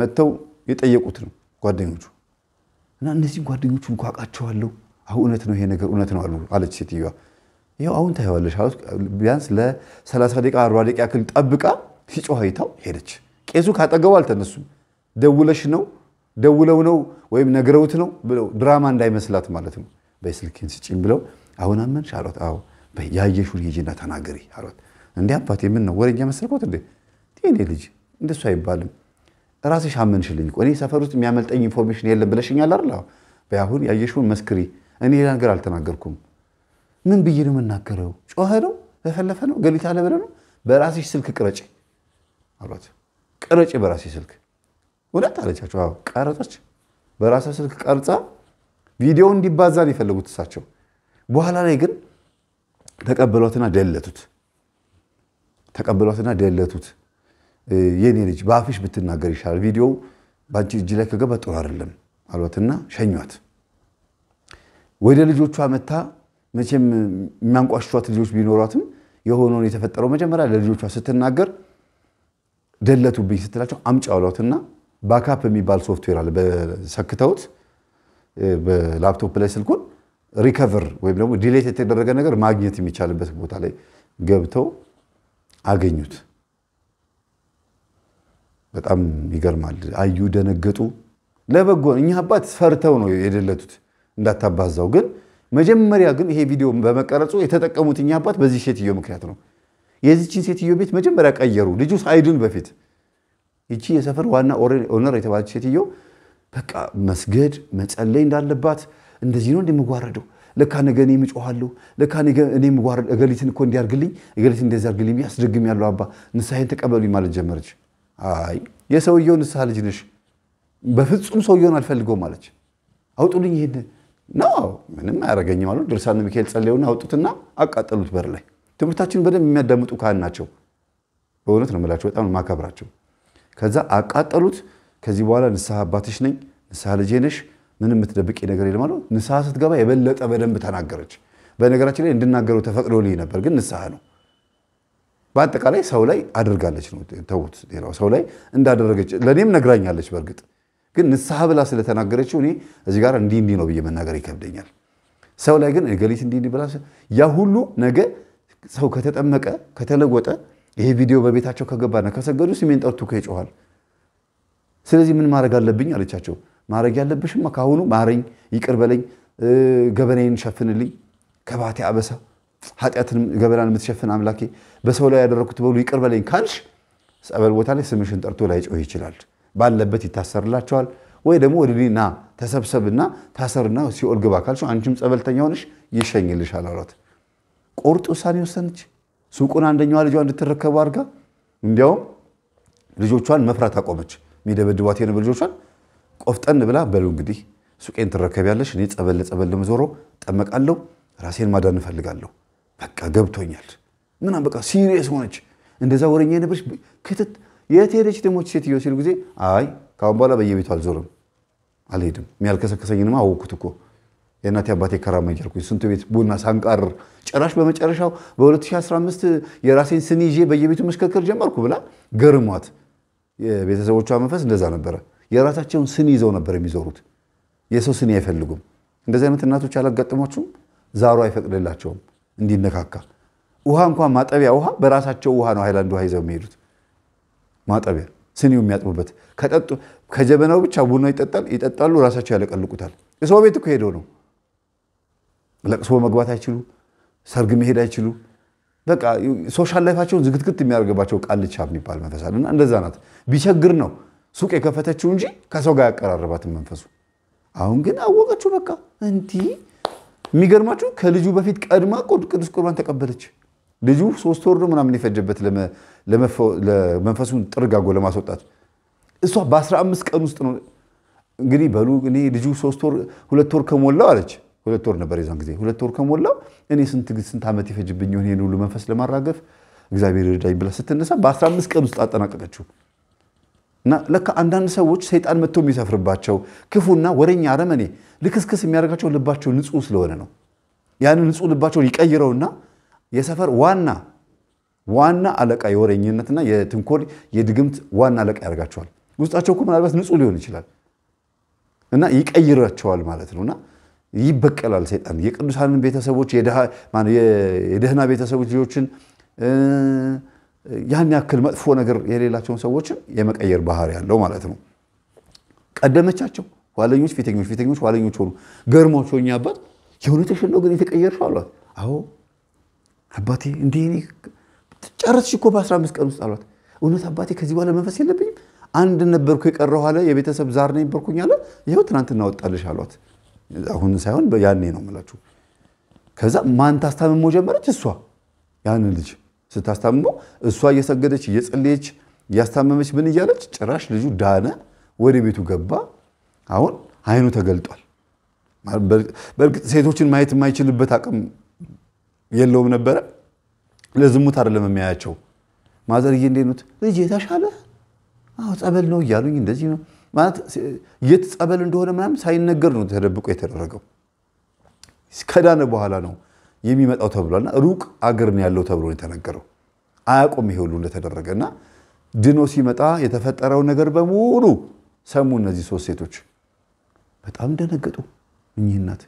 መጥተው የጠየቁት ነው ጓደኞቹ እና እነዚህ ጓደኞቹ እንኳ አውቃቸዋለሁ። አሁን እውነት ነው ይሄ ነገር እውነት ነው አሉ አለች ሴትዮዋ። ይኸው አሁን ታየዋለሽ አሉት። ቢያንስ ለ30 ደቂቃ 40 ደቂቃ ያክል ጠብቃ ሲጮህ አይታው ሄደች። ቄሱ ካጠገቡ አልተነሱም። ደውለሽ ነው ደውለው ነው ወይም ነግረውት ነው ብለው ድራማ እንዳይመስላት ማለት ነው። በስልኬን ስጭኝ ብለው አሁን አመንሽ አሏት። አዎ ያየሽውን ሂጂና ተናገሪ አሏት። እንዲ አባቴ ምን ነው ወረኛ መሰልኮት እንዴ? ኔ ልጅ እንደሱ አይባልም። ራስሽ አመንሽልኝ። እኔ ሰፈር ውስጥ የሚያመልጠኝ ኢንፎርሜሽን የለም ብለሽኛል አይደል? አሁን ያየሽውን መስክሪ። እኔ ሌላ ነገር አልተናገርኩም። ምን ብዬ ነው የምናገረው? ጮኸ ነው ለፈለፈ ነው ገሊታ ለበለ ነው። በራስሽ ስልክ ቅረጭ አሏት። ቅረጭ በራሴ ስልክ እውነት አለቻቸው። አዎ ቀረጸች። በራሷ ስልክ ቀርጻ ቪዲዮ እንዲባዛ ነው የፈለጉት እሳቸው። በኋላ ላይ ግን ተቀበሏትና ደለቱት። ተቀበሏትና ደለቱት። የኔ ልጅ በአፍሽ ብትናገር ይሻላል፣ ቪዲዮ በአንቺ እጅ ላይ ከገባ ጥሩ አይደለም አሏትና ሸኟት። ወደ ልጆቿ መታ። መቼም የሚያንቋሽቷት ልጆች ቢኖሯትም የሆነውን የተፈጠረው መጀመሪያ ለልጆቿ ስትናገር ደለቱብኝ ስትላቸው አምጪ አሏትና ባካፕ የሚባል ሶፍትዌር አለ። በሰክተውት በላፕቶፕ ላይ ስልኩን ሪከቨር ወይም ደግሞ ዲሌት የተደረገ ነገር ማግኘት የሚቻልበት ቦታ ላይ ገብተው አገኙት። በጣም ይገርማል። አዩ፣ ደነገጡ። ለበጎ እኛ አባት ፈርተው ነው የደለቱት እንዳታባዛው። ግን መጀመሪያ ግን ይሄ ቪዲዮ በመቀረጹ የተጠቀሙት እኛ አባት በዚህ ሴትዮ ምክንያት ነው። የዚችን ሴትዮ ቤት መጀመሪያ ቀየሩ፣ ልጁ ሳይድን በፊት ይቺ የሰፈር ዋና ኦነር የተባለች ሴትዮ በቃ መስገድ መጸለይ እንዳለባት እንደዚህ ነው እንደምጓረደው ለካ ነገ እኔ የምጮኋለሁ ለካ እኔ እገሊትን እኮ እንዲያርግልኝ እገሊት እንደዚህ አርግልኝ ያስደግም ያለው አባ ንስሐይን ተቀበሉኝ ማለት ጀመረች። አይ የሰውየው ንስሐ ልጅ ነሽ፣ በፍጹም ሰውየውን አልፈልገውም ማለች። አውጡልኝ ይሄን ነው ምንም አያረገኝም አሉ። ድርሳነ ሚካኤል ጸለዩን አውጡትና አቃጠሉት በር ላይ። ትምህርታችን በደንብ የሚያዳምጡ ካህን ናቸው። በእውነት ነው የምላቸው፣ በጣም ማከብራቸው። ከዛ አቃጠሉት። ከዚህ በኋላ ንስሐ አባትሽ ነኝ፣ ንስሐ ልጄ ነሽ፣ ምንም የምትደብቂ ነገር የለም አሉ። ንስሐ ስትገባ የበለጠ በደንብ ተናገረች። በነገራችን ላይ እንድናገረው ተፈቅዶልኝ ነበር፣ ግን ንስሐ ነው። በአጠቃላይ ሰው ላይ አድርጋለች ነው ተውት፣ ሌላው ሰው ላይ እንዳደረገች ለእኔም ነግራኛለች። በእርግጥ ግን ንስሐ ብላ ስለተናገረችው እኔ እዚህ ጋር እንዲህ እንዲህ ነው ብዬ መናገር ይከብደኛል። ሰው ላይ ግን ገሊት እንዲህ እንዲህ ብላ ያ ሁሉ ነገ ሰው ከተጠመቀ ከተለወጠ ይሄ ቪዲዮ በቤታቸው ከገባና ከሰገዱ ስሜን ጠርቱ ከይጮኋል። ስለዚህ ምን ማድረግ አለብኝ አለቻቸው። ማድረግ ያለብሽማ ካሁኑ ማረኝ፣ ይቅር በለኝ፣ ገበናዬን ሸፍንልኝ፣ ከባቴ አበሳ ኃጢአትን ገበናን የምትሸፍን አምላኬ፣ በሰው ላይ ያደረግኩት በሉ ይቅር በለኝ ካልሽ ጸበል ቦታ ላይ ስምሽን ጠርቶ ላይ ጮህ ይችላል። ባለበት ይታሰርላቸዋል። ወይ ደግሞ ወደ ና ተሰብሰብና ታሰርና ሲኦል ግባ ካልሽ አንቺም ጸበልተኛ ሆነሽ ይሸኝልሻል አሏት። ቁርጥ ውሳኔ ወሰነች። ሱቁን አንደኛዋ ልጇ እንድትረከቡ አድርጋ እንዲያውም ልጆቿን መፍራት አቆመች። የሚደበድቧት የነበር ልጆቿን ቆፍጠን ብላ በሉ እንግዲህ ሱቄን ትረከቢያለሽ፣ እኔ ጸበል ለጸበል ለመዞሮ ጠመቃለሁ፣ ራሴን ማዳን እፈልጋለሁ፣ በቃ ገብቶኛል ምናም በቃ ሲሪየስ ሆነች። እንደዛ ወረኛ የነበረች ክትት የት ሄደች ደሞች ሴትዮ ሲሉ ጊዜ አይ ከአሁን በኋላ በየቤቱ አልዞርም አልሄድም፣ የሚያልከሰከሰኝንማ አወኩት እኮ የእናቴ አባቴ ከራማ እያልኩኝ ስንት ቤት ቡና ሳንቃር ጭራሽ በመጨረሻው በ2015 የራሴን ስኒ ይዤ በየቤቱ መሽከርከር ጀመርኩ ብላ ገርሟት፣ የቤተሰቦቿ መንፈስ እንደዛ ነበረ። የራሳቸውን ስኒ ይዘው ነበር የሚዞሩት። የሰው ስኒ አይፈልጉም። እንደዚህ አይነት እናቶች አላጋጠሟችሁም? ዛሩ አይፈቅድላቸውም እንዲነካካ። ውሃ እንኳን ማጠቢያ ውሃ በራሳቸው ውሃ ነው ሃይላንድ ውሃ ይዘው የሚሄዱት ማጠቢያ ስኒው የሚያጥቡበት ከጠጡ ከጀበናው ብቻ ቡና ይጠጣል ይጠጣሉ፣ ራሳቸው ያለቀልቁታል። የሰው ቤት እኮ ሄደው ነው ለቅሶ መግባት አይችሉ ሰርግ መሄድ አይችሉ በቃ ሶሻል ላይፋቸውን ዝግትግት የሚያደርግባቸው ቃልቻ የሚባል መንፈስ እና እንደዛ ናት። ቢቸግር ነው ሱቅ የከፈተችው እንጂ ከሰው ጋር ያቀራረባትን መንፈሱ። አሁን ግን አወቀችው። በቃ እንቲ የሚገርማችሁ ከልጁ በፊት ቀድማ ቅዱስ ቁርባን ተቀበለች። ልጁ ሶስት ወር ምናምን የፈጀበት ለመንፈሱን ጥርጋጎ ለማስወጣት እሷ በአስራ አምስት ቀን ውስጥ ነው እንግዲህ በሉ እኔ ልጁ ሶስት ወር ሁለት ወር ከሞላው አለች ሁለት ወር ነበር የዛን ጊዜ። ሁለት ወር ከሞላው እኔ ስንት ስንት ዓመት ይፈጅብኝ ይሆን ይህን ሁሉ መንፈስ ለማራገፍ እግዚአብሔር ይርዳኝ ብላ ስትነሳ በ15 ቀን ውስጥ አጠናቀቀችው። እና ለካ አንዳንድ ሰዎች ሰይጣን መጥቶ የሚሰፍርባቸው ክፉና ወረኛ አረመኔ ልክስክስ የሚያደርጋቸው ልባቸው ንጹህ ስለሆነ ነው። ያንን ንጹህ ልባቸውን ይቀይረውና የሰፈር ዋና ዋና አለቃ የወረኝነትና የትንኮል የድግምት ዋና አለቃ ያደርጋቸዋል። ውስጣቸው እኮ ምናልባት ንጹህ ሊሆን ይችላል እና ይቀይራቸዋል ማለት ነውና ይበቀላል ሰይጣን። የቅዱሳንን ቤተሰቦች የደህና ቤተሰቦች ልጆችን ያን ያክል መጥፎ ነገር የሌላቸውን ሰዎችን የመቀየር ባህሪ ያለው ማለት ነው። ቀደመቻቸው ኋለኞች፣ ፊተኞች፣ ፊተኞች ኋለኞች ሆኑ። ገርሟቸው እኛ አባት የሆነ ግን የተቀየርሽው አሏት። አዎ አባቴ እንዲህ ጨረስሽ እኮ በ15 ቀን ውስጥ አሏት። እውነት አባቴ ከዚህ በኋላ መንፈስ የለብኝም አንድ ነበርኩ የቀረው አለ። የቤተሰብ ዛር ነበርኩኝ አለ። ይኸው ትናንትና አሏት። አሁን ሳይሆን ያኔ ነው የምላችሁ። ከዛ ማን ታስታምመው ጀመረች? እሷ ያን ልጅ ስታስታምመው እሷ እየሰገደች እየጸለየች እያስታመመች ምን እያለች ጭራሽ ልጁ ዳነ፣ ወደ ቤቱ ገባ። አሁን አይኑ ተገልጧል። በእርግጥ ሴቶችን ማየት የማይችልበት አቅም የለውም ነበረ። ለዝሙት አይደለም የሚያያቸው። ማዘርዬ እንዴት ነው ልጄ አዎ ጸበል ነው እያሉኝ እንደዚህ ነው ማለት የት ጸበል እንደሆነ ምናምን ሳይነገር ነው ተደብቆ የተደረገው። ከዳነ በኋላ ነው የሚመጣው ተብሏልና ሩቅ አገር ነው ያለው ተብሎ የተነገረው። አያቆም ይሄ ሁሉ እንደተደረገ እና ድኖ ሲመጣ የተፈጠረው ነገር በሙሉ ሰሙ። እነዚህ ሶስት ሴቶች በጣም ደነገጡ። እኚህ እናት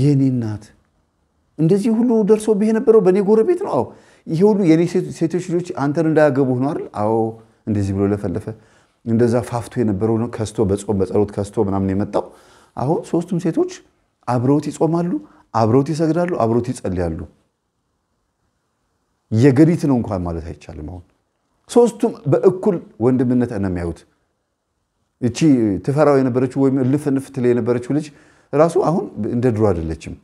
የኔ እናት እንደዚህ ሁሉ ደርሶ ብሄ የነበረው በእኔ ጎረቤት ነው። ይሄ ሁሉ የኔ ሴቶች ልጆች አንተን እንዳያገቡ ሆኖ አይደል? አዎ እንደዚህ ብሎ ለፈለፈ። እንደዛ ፋፍቶ የነበረው ነው ከስቶ በጾም በጸሎት ከስቶ ምናምን የመጣው አሁን ሶስቱም ሴቶች አብረውት ይጾማሉ፣ አብረውት ይሰግዳሉ፣ አብረውት ይጸልያሉ። የገዲት ነው እንኳን ማለት አይቻልም። አሁን ሶስቱም በእኩል ወንድምነት ነው የሚያዩት። እቺ ትፈራው የነበረችው ወይም እልፍ ትል የነበረችው ልጅ ራሱ አሁን እንደ ድሮ አይደለችም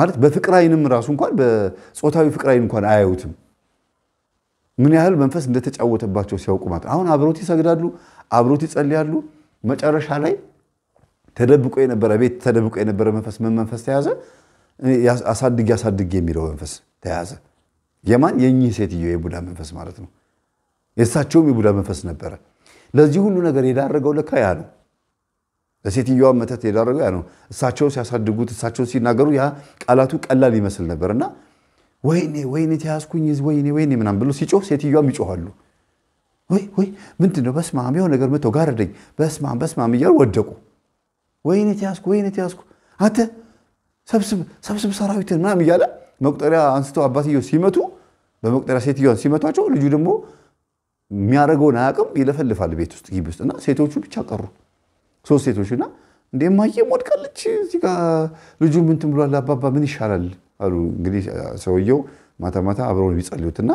ማለት በፍቅር አይንም ራሱ እንኳን በጾታዊ ፍቅር አይን እንኳን አያዩትም። ምን ያህል መንፈስ እንደተጫወተባቸው ሲያውቁ ማለት አሁን አብሮት ይሰግዳሉ፣ አብሮት ይጸልያሉ። መጨረሻ ላይ ተደብቆ የነበረ ቤት ተደብቆ የነበረ መንፈስ ምን መንፈስ ተያዘ? አሳድግ አሳድጌ የሚለው መንፈስ ተያዘ። የማን የእኚህ ሴትዮ የቡዳ መንፈስ ማለት ነው። የእሳቸውም የቡዳ መንፈስ ነበረ። ለዚህ ሁሉ ነገር የዳረገው ለካ ያ ነው። ለሴትዮዋ መተት የዳረገው ያ ነው። እሳቸው ሲያሳድጉት፣ እሳቸው ሲናገሩ ያ ቃላቱ ቀላል ይመስል ነበርና ወይኔ ወይኔ ተያዝኩኝ ወይኔ ወይኔ ምናም ብሎ ሲጮህ ሴትዮዋም ይጮኋሉ። ወይ ወይ ምንድን ነው በስማም የሆነ ነገር መቶ ጋረደኝ በስማም በስማም እያሉ ወደቁ። ወይኔ ተያዝኩ ወይኔ ተያዝኩ አንተ ሰብስብ ሰብስብ ሰራዊትን ምናም እያለ መቁጠሪያ አንስተው አባትዮ ሲመቱ በመቁጠሪያ ሴትዮዋን ሲመቷቸው ልጁ ደግሞ የሚያደርገውን አያውቅም፣ ይለፈልፋል ቤት ውስጥ ግቢ ውስጥ እና ሴቶቹ ብቻ ቀሩ ሶስት ሴቶች እና እንዴ ማየ ወድቃለች እዚህ ጋ ልጁ ምንትን ብሏል አባባ ምን ይሻላል አሉ። እንግዲህ ሰውየው ማታ ማታ አብረው የሚጸልዩትና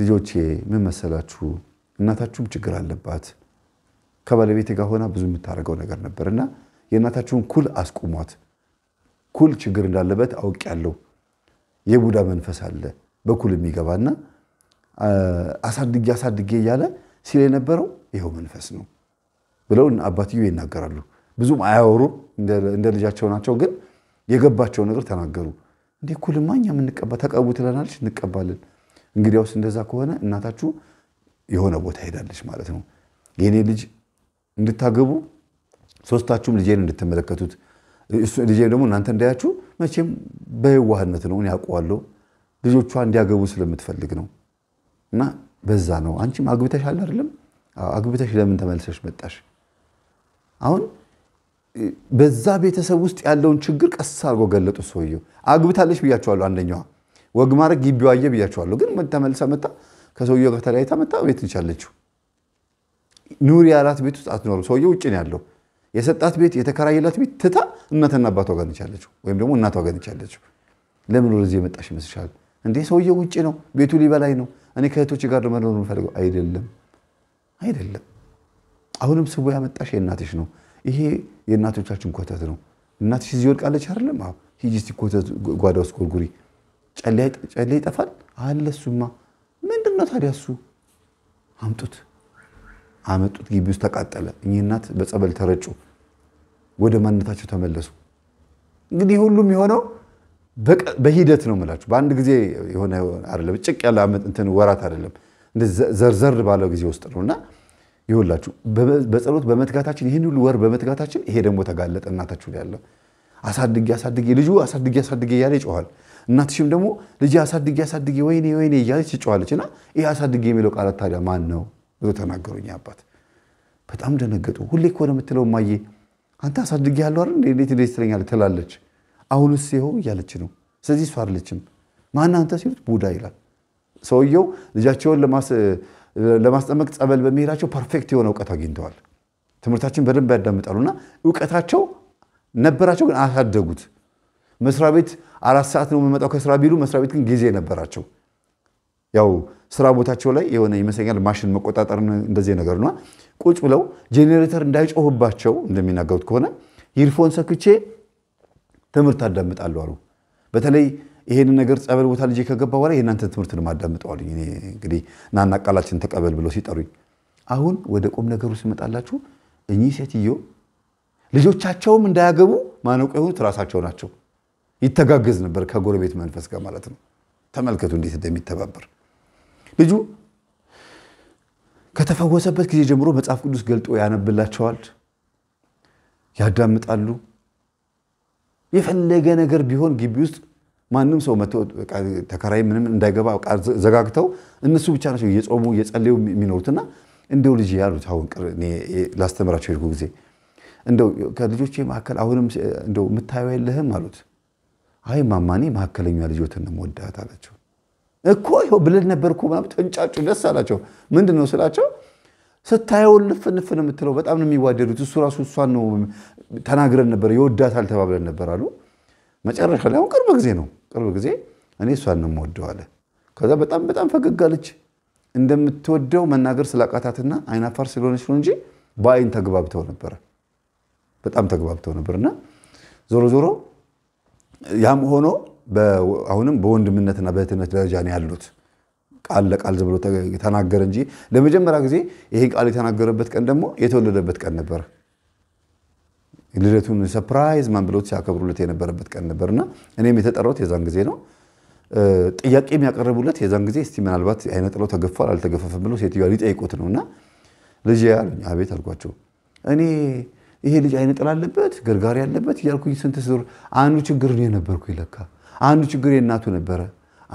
ልጆቼ ምን መሰላችሁ፣ እናታችሁም ችግር አለባት ከባለቤት ጋር ሆና ብዙ የምታደርገው ነገር ነበር እና የእናታችሁን ኩል አስቁሟት። ኩል ችግር እንዳለበት አውቄያለሁ። የቡዳ መንፈስ አለ በኩል የሚገባና አሳድጌ አሳድጌ እያለ ሲል የነበረው ይኸው መንፈስ ነው ብለው አባትዮ ይናገራሉ። ብዙም አያወሩም፣ እንደ ልጃቸው ናቸው። ግን የገባቸው ነገር ተናገሩ። እንዴ እኩልማ እኛ የምንቀባ ተቀቡ ትለናለች፣ እንቀባለን። እንግዲያውስ እንደዛ ከሆነ እናታችሁ የሆነ ቦታ ሄዳለች ማለት ነው። የእኔ ልጅ እንድታገቡ ሶስታችሁም ልጄን እንድትመለከቱት ልጄ ደግሞ እናንተ እንዳያችሁ መቼም በየዋህነት ነው ያውቀዋለሁ። ልጆቿ እንዲያገቡ ስለምትፈልግ ነው እና በዛ ነው። አንቺም አግብተሽ አለ አይደለም? አግብተሽ ለምን ተመልሰሽ መጣሽ? አሁን በዛ ቤተሰብ ውስጥ ያለውን ችግር ቀስ አድርጎ ገለጡ። ሰውየው አግብታለች ብያቸዋለሁ። አንደኛዋ ወግ ማድረግ ግቢዋ አየ ብያቸዋለሁ። ግን ተመልሳ መጣ ከሰውየው ጋር ተለያይታ መጣ ቤት ንቻለችው። ኑሪ ያላት ቤት ውስጥ አትኖርም። ሰውየው ውጭ ነው ያለው። የሰጣት ቤት የተከራየላት ቤት ትታ እናትና አባቷ ጋር ንቻለችው፣ ወይም ደግሞ እናቷ ጋር ንቻለችው። ለምን ወደዚህ የመጣሽ ይመስልሻል? እንዴ ሰውየው ውጭ ነው፣ ቤቱ ሊበላይ ነው። እኔ ከእህቶች ጋር ለመኖር የምፈልገው አይደለም፣ አይደለም። አሁንም ስቦ ያመጣሽ የእናትሽ ነው ይሄ የእናቶቻችን ኮተት ነው። እናትሽ እዚህ ወድቃለች አይደለም? አዎ፣ ሂጂ ኮተት ጓዳ ውስጥ ጎርጉሪ። ጨሌ ይጠፋል አለ። እሱማ ምንድን ነው ታዲያ? እሱ አምጡት። አመጡት። ግቢ ውስጥ ተቃጠለ። እኚህ እናት በጸበል ተረጩ፣ ወደ ማንነታቸው ተመለሱ። እንግዲህ ሁሉም የሆነው በሂደት ነው የምላችሁ። በአንድ ጊዜ የሆነ አይደለም። ጭቅ ያለ እንትን ወራት አይደለም። ዘርዘር ባለው ጊዜ ውስጥ ነው እና ይኸውላችሁ በጸሎት በመትጋታችን ይህን ሁሉ ወር በመትጋታችን ይሄ ደግሞ ተጋለጠ። እናታችሁ ላይ ያለ አሳድጌ አሳድጌ ልጁ አሳድጌ አሳድጌ እያለ ይጮኋል። እናትሽም ደግሞ ልጅ አሳድጌ አሳድጌ ወይኔ ወይኔ እያለች ትጮኋለች። እና ይህ አሳድጌ የሚለው ቃል ታዲያ ማን ነው ብሎ ተናገሩኝ አባት። በጣም ደነገጡ። ሁሌ እኮ ነው የምትለው እማዬ፣ አንተ አሳድጌ ያለው አይደል እንዴት እንዴት ትለኛለህ ትላለች። አሁንስ ይኸው እያለች ነው። ስለዚህ እሷ አይደለችም። ማን አንተ ሲሉት ቡዳ ይላል ሰውየው ልጃቸውን ለማስጠመቅ ጸበል በመሄዳቸው ፐርፌክት የሆነ እውቀት አግኝተዋል። ትምህርታችን በደንብ ያዳምጣሉና እውቀታቸው ነበራቸው፣ ግን አሳደጉት። መስሪያ ቤት አራት ሰዓት ነው የምመጣው ከስራ ቢሉ መስሪያ ቤት ግን ጊዜ ነበራቸው። ያው ስራ ቦታቸው ላይ የሆነ ይመስለኛል ማሽን መቆጣጠር እንደዚህ ነገር ነዋ። ቁጭ ብለው ጄኔሬተር እንዳይጮህባቸው እንደሚናገሩት ከሆነ ይርፎን ሰክቼ ትምህርት አዳምጣለሁ አሉ። በተለይ ይሄን ነገር ጸበል ቦታ ልጄ ከገባ በኋላ የእናንተን ትምህርት ነው ማዳምጠዋል። እንግዲህ ናና ቃላችን ተቀበል ብለው ሲጠሩኝ፣ አሁን ወደ ቁም ነገሩ ሲመጣላችሁ እኚህ ሴትዮ ልጆቻቸውም እንዳያገቡ ማነቆ የሆኑት ራሳቸው ናቸው። ይተጋገዝ ነበር ከጎረቤት መንፈስ ጋር ማለት ነው። ተመልከቱ እንዴት እንደሚተባበር ልጁ ከተፈወሰበት ጊዜ ጀምሮ መጽሐፍ ቅዱስ ገልጦ ያነብላቸዋል፣ ያዳምጣሉ። የፈለገ ነገር ቢሆን ግቢ ውስጥ ማንም ሰው ተከራይ ምንም እንዳይገባ ዘጋግተው እነሱ ብቻ ናቸው እየጾሙ እየጸለዩ የሚኖሩትና እንደው ልጅ ያሉት አሁን ላስተምራቸው ሄድኩ ጊዜ እንደው ከልጆቼ መካከል አሁንም እንደው የምታየው የለህም አሉት። አይ ማማኔ መካከለኛ ልጆትን የምወዳት አላቸው። እኮ ይኸው ብለን ነበር እኮ ምናምን ተንጫጩ። ደስ አላቸው። ምንድን ነው ስላቸው ስታየው ልፍ ንፍ ነው የምትለው። በጣም ነው የሚዋደዱት። እሱ ራሱ እሷን ነው ተናግረን ነበር፣ ይወዳታል ተባብለን ነበር አሉ። መጨረሻ ላይ አሁን ቅርብ ጊዜ ነው ቅርብ ጊዜ እኔ እሷን ነው የምወደው አለ። ከዛ በጣም በጣም ፈገግ አለች። እንደምትወደው መናገር ስላቃታትና አይናፋር ስለሆነች ነው እንጂ በአይን ተግባብተው ነበረ። በጣም ተግባብተው ነበርና ዞሮ ዞሮ ያም ሆኖ አሁንም በወንድምነትና በእህትነት ደረጃ ነው ያሉት። ቃል ለቃል ዝም ብሎ ተናገረ እንጂ ለመጀመሪያ ጊዜ ይሄ ቃል የተናገረበት ቀን ደግሞ የተወለደበት ቀን ነበር። ልደቱን ሰፕራይዝ ማን ብሎት ሲያከብሩለት የነበረበት ቀን ነበርና እኔም የተጠራሁት የዛን ጊዜ ነው። ጥያቄ የሚያቀርቡለት የዛን ጊዜ እስቲ ምናልባት አይነ ጥላው ተገፏል አልተገፈፈም ብሎ ሴትዮዋ ሊጠይቁት ነው እና ልጅ ያሉኝ አቤት አልኳቸው። እኔ ይሄ ልጅ አይነ ጥላ አለበት ገርጋሪ አለበት እያልኩኝ ስንት ስር አንዱ ችግር ነው የነበርኩ ይለካ አንዱ ችግር የእናቱ ነበረ፣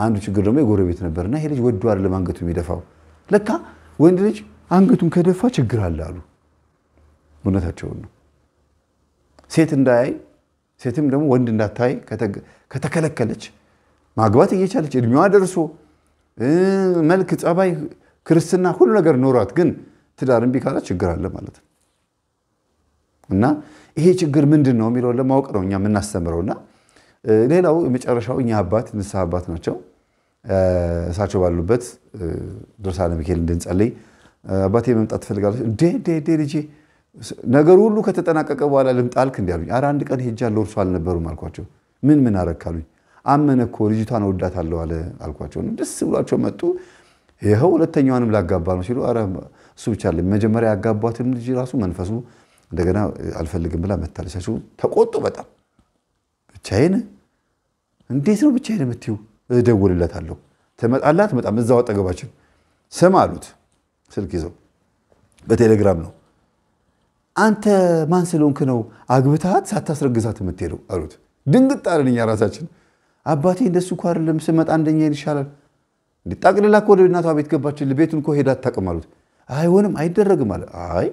አንዱ ችግር ደግሞ የጎረቤት ነበር እና ይሄ ልጅ ወዶ አይደለም አንገቱ የሚደፋው ለካ ወንድ ልጅ አንገቱን ከደፋ ችግር አለ አሉ። እውነታቸውን ነው። ሴት እንዳያይ ሴትም ደግሞ ወንድ እንዳታይ ከተከለከለች ማግባት እየቻለች እድሜዋ ደርሶ መልክ፣ ጸባይ፣ ክርስትና ሁሉ ነገር ኖሯት ግን ትዳር እምቢ ካላት ችግር አለ ማለት ነው። እና ይሄ ችግር ምንድን ነው የሚለውን ለማወቅ ነው እኛ የምናስተምረውና ሌላው የመጨረሻው እኛ አባት ንስሐ አባት ናቸው። እሳቸው ባሉበት ድርሳነ ሚካኤል እንድንጸልይ አባቴ መምጣት ትፈልጋለች እንዴ ልጄ ነገሩ ሁሉ ከተጠናቀቀ በኋላ ልምጥ አልክ እንዲያሉኝ፣ አረ አንድ ቀን ሄጃለሁ እርሱ አልነበሩም አልኳቸው። ምን ምን አረክ አሉኝ። አመነ እኮ ልጅቷን እወዳታለሁ አለ አልኳቸው። ደስ ብሏቸው መጡ። ይኸው ሁለተኛዋንም ላጋባ ነው ሲሉ፣ እሱ ብቻ አለ መጀመሪያ ያጋቧትም ልጅ ራሱ መንፈሱ እንደገና አልፈልግም ብላ መታለቻቸው። ተቆጡ በጣም። ብቻዬን እንዴት ነው ብቻዬን የምትይው? እደውልለታለሁ ትመጣላት። በጣም እዛው አጠገባችን ስም አሉት። ስልክ ይዘው በቴሌግራም ነው አንተ ማን ስለሆንክ ነው አግብታት ሳታስረግዛት የምትሄደው አሉት። ድንግጥ አለን እኛ ራሳችን። አባቴ እንደሱ እኮ አይደለም ስመጣ አንደኛ ይሻላል። እንዲጣቅልላ ወደ እናቷ ቤት ገባችን። ቤቱን እኮ ሄዳ አታውቅም አሉት። አይሆንም አይደረግም አለ። አይ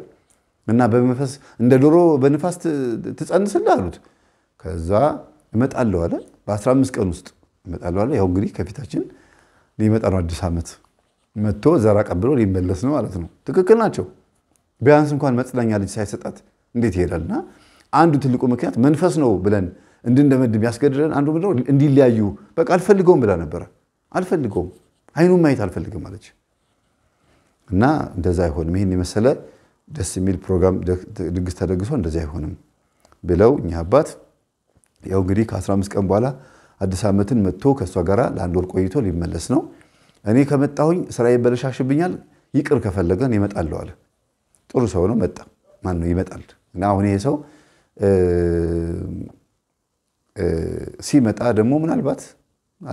እና በመንፈስ እንደ ዶሮ በንፋስ ትጸንስልህ አሉት። ከዛ እመጣለሁ አለ። በ15 ቀን ውስጥ እመጣለሁ አለ። ያው እንግዲህ ከፊታችን ሊመጣ ነው አዲስ ዓመት መጥቶ ዘር አቀብሎ ሊመለስ ነው ማለት ነው። ትክክል ናቸው። ቢያንስ እንኳን መጽናኛ ልጅ ሳይሰጣት እንዴት ይሄዳል? እና አንዱ ትልቁ ምክንያት መንፈስ ነው ብለን እንድንደመድም ያስገድደን አንዱ ምንድነው እንዲለያዩ በቃ አልፈልገውም ብላ ነበረ። አልፈልገውም፣ አይኑን ማየት አልፈልግም አለች። እና እንደዛ አይሆንም፣ ይህን የመሰለ ደስ የሚል ፕሮግራም ድግስ ተደግሶ እንደዚህ አይሆንም ብለው እኛ አባት ያው እንግዲህ ከ15 ቀን በኋላ አዲስ ዓመትን መጥቶ ከእሷ ጋር ለአንድ ወር ቆይቶ ሊመለስ ነው። እኔ ከመጣሁኝ ስራ ይበለሻሽብኛል፣ ይቅር ከፈለገን ይመጣለሁ አለ። ጥሩ ሰው ነው። መጣ ነው ይመጣል። እና አሁን ይሄ ሰው ሲመጣ ደግሞ ምናልባት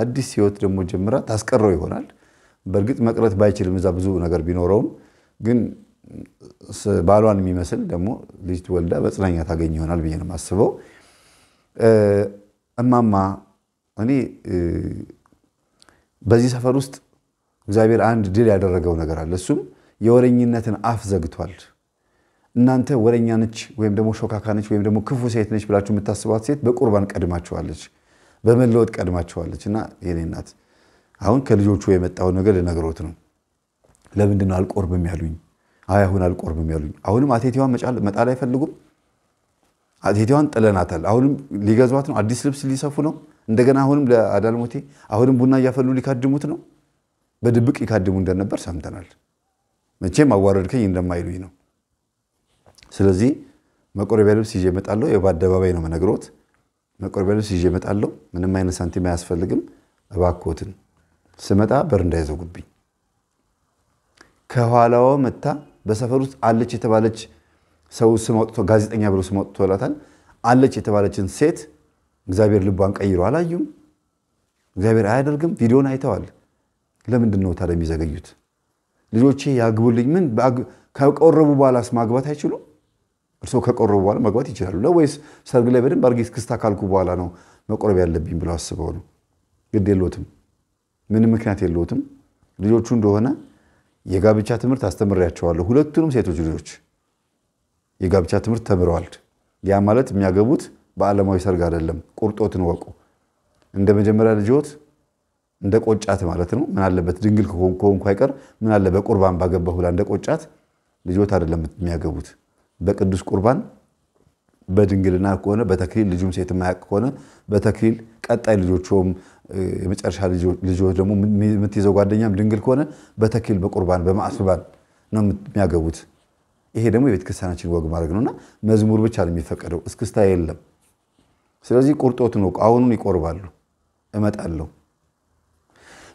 አዲስ ህይወት ደግሞ ጀምራ ታስቀረው ይሆናል። በእርግጥ መቅረት ባይችልም እዛ ብዙ ነገር ቢኖረውም ግን ባሏን የሚመስል ደግሞ ልጅ ወልዳ በጽናኛ ታገኝ ይሆናል ብዬ ነው የማስበው። እማማ እኔ በዚህ ሰፈር ውስጥ እግዚአብሔር አንድ ድል ያደረገው ነገር አለ እሱም የወረኝነትን አፍ ዘግቷል። እናንተ ወረኛ ነች ወይም ደግሞ ሾካካ ነች ወይም ደግሞ ክፉ ሴት ነች ብላችሁ የምታስባት ሴት በቁርባን ቀድማችኋለች፣ በመለወጥ ቀድማችኋለች። እና የኔ እናት አሁን ከልጆቹ የመጣው ነገር ልነግሮት ነው። ለምንድን ነው አልቆርብም ያሉኝ? አይ አሁን አልቆርብም ያሉኝ። አሁንም አቴቴዋን መጣል አይፈልጉም። አቴቴዋን ጥለናታል። አሁንም ሊገዟት ነው። አዲስ ልብስ ሊሰፉ ነው። እንደገና አሁንም ለአዳልሞቴ አሁንም ቡና እያፈሉ ሊካድሙት ነው። በድብቅ ይካድሙ እንደነበር ሰምተናል። መቼም አዋረድከኝ እንደማይሉኝ ነው። ስለዚህ መቆረቢያ ልብስ ይዤ እመጣለሁ። በአደባባይ ነው መነግሮት። መቆረቢያ ልብስ ይዤ እመጣለሁ። ምንም አይነት ሳንቲም አያስፈልግም። እባክዎትን ስመጣ በር እንዳይዘጉብኝ። ከኋላዋ መታ በሰፈር ውስጥ አለች የተባለች ሰው ስመጥቶ ጋዜጠኛ ብሎ ስመጥቶ ላታል አለች የተባለችን ሴት እግዚአብሔር ልቧን ቀይሮ አላዩም። እግዚአብሔር አያደርግም። ቪዲዮን አይተዋል። ለምንድን ነው ታዲያ የሚዘገዩት? ልጆቼ ያግቡልኝ። ምን ከቆረቡ በኋላስ ማግባት አይችሉም? እርስዎ ከቆረቡ በኋላ ማግባት ይችላሉ ወይስ ሰርግ ላይ በደንብ አድርጌ እስክስታ ካልኩ በኋላ ነው መቆረብ ያለብኝ ብለው አስበው ነው? ግድ የለትም፣ ምንም ምክንያት የለትም። ልጆቹ እንደሆነ የጋብቻ ትምህርት አስተምሬያቸዋለሁ። ሁለቱንም ሴቶች ልጆች የጋብቻ ትምህርት ተምረዋል። ያ ማለት የሚያገቡት በዓለማዊ ሰርግ አይደለም። ቁርጦትን ወቁ። እንደ መጀመሪያ ልጆት እንደ ቆጫት ማለት ነው። ምን አለበት ድንግል ከሆንኩ አይቀር ምን አለ በቁርባን ባገባ ሁላ እንደ ቆጫት ልጆት አይደለም የሚያገቡት በቅዱስ ቁርባን በድንግልና ከሆነ በተክሊል ልጁም ሴት ማያቅ ከሆነ በተክሊል ቀጣይ ልጆችም የመጨረሻ ልጆች ደግሞ የምትይዘው ጓደኛም ድንግል ከሆነ በተክሊል በቁርባን በማስባል ነው የሚያገቡት። ይሄ ደግሞ የቤተ ክርስቲያናችን ወግ ማድረግ ነውና መዝሙር ብቻ ነው የሚፈቀደው፣ እስክስታ የለም። ስለዚህ ቁርጦት ነው አሁኑን ይቆርባሉ። እመጣለሁ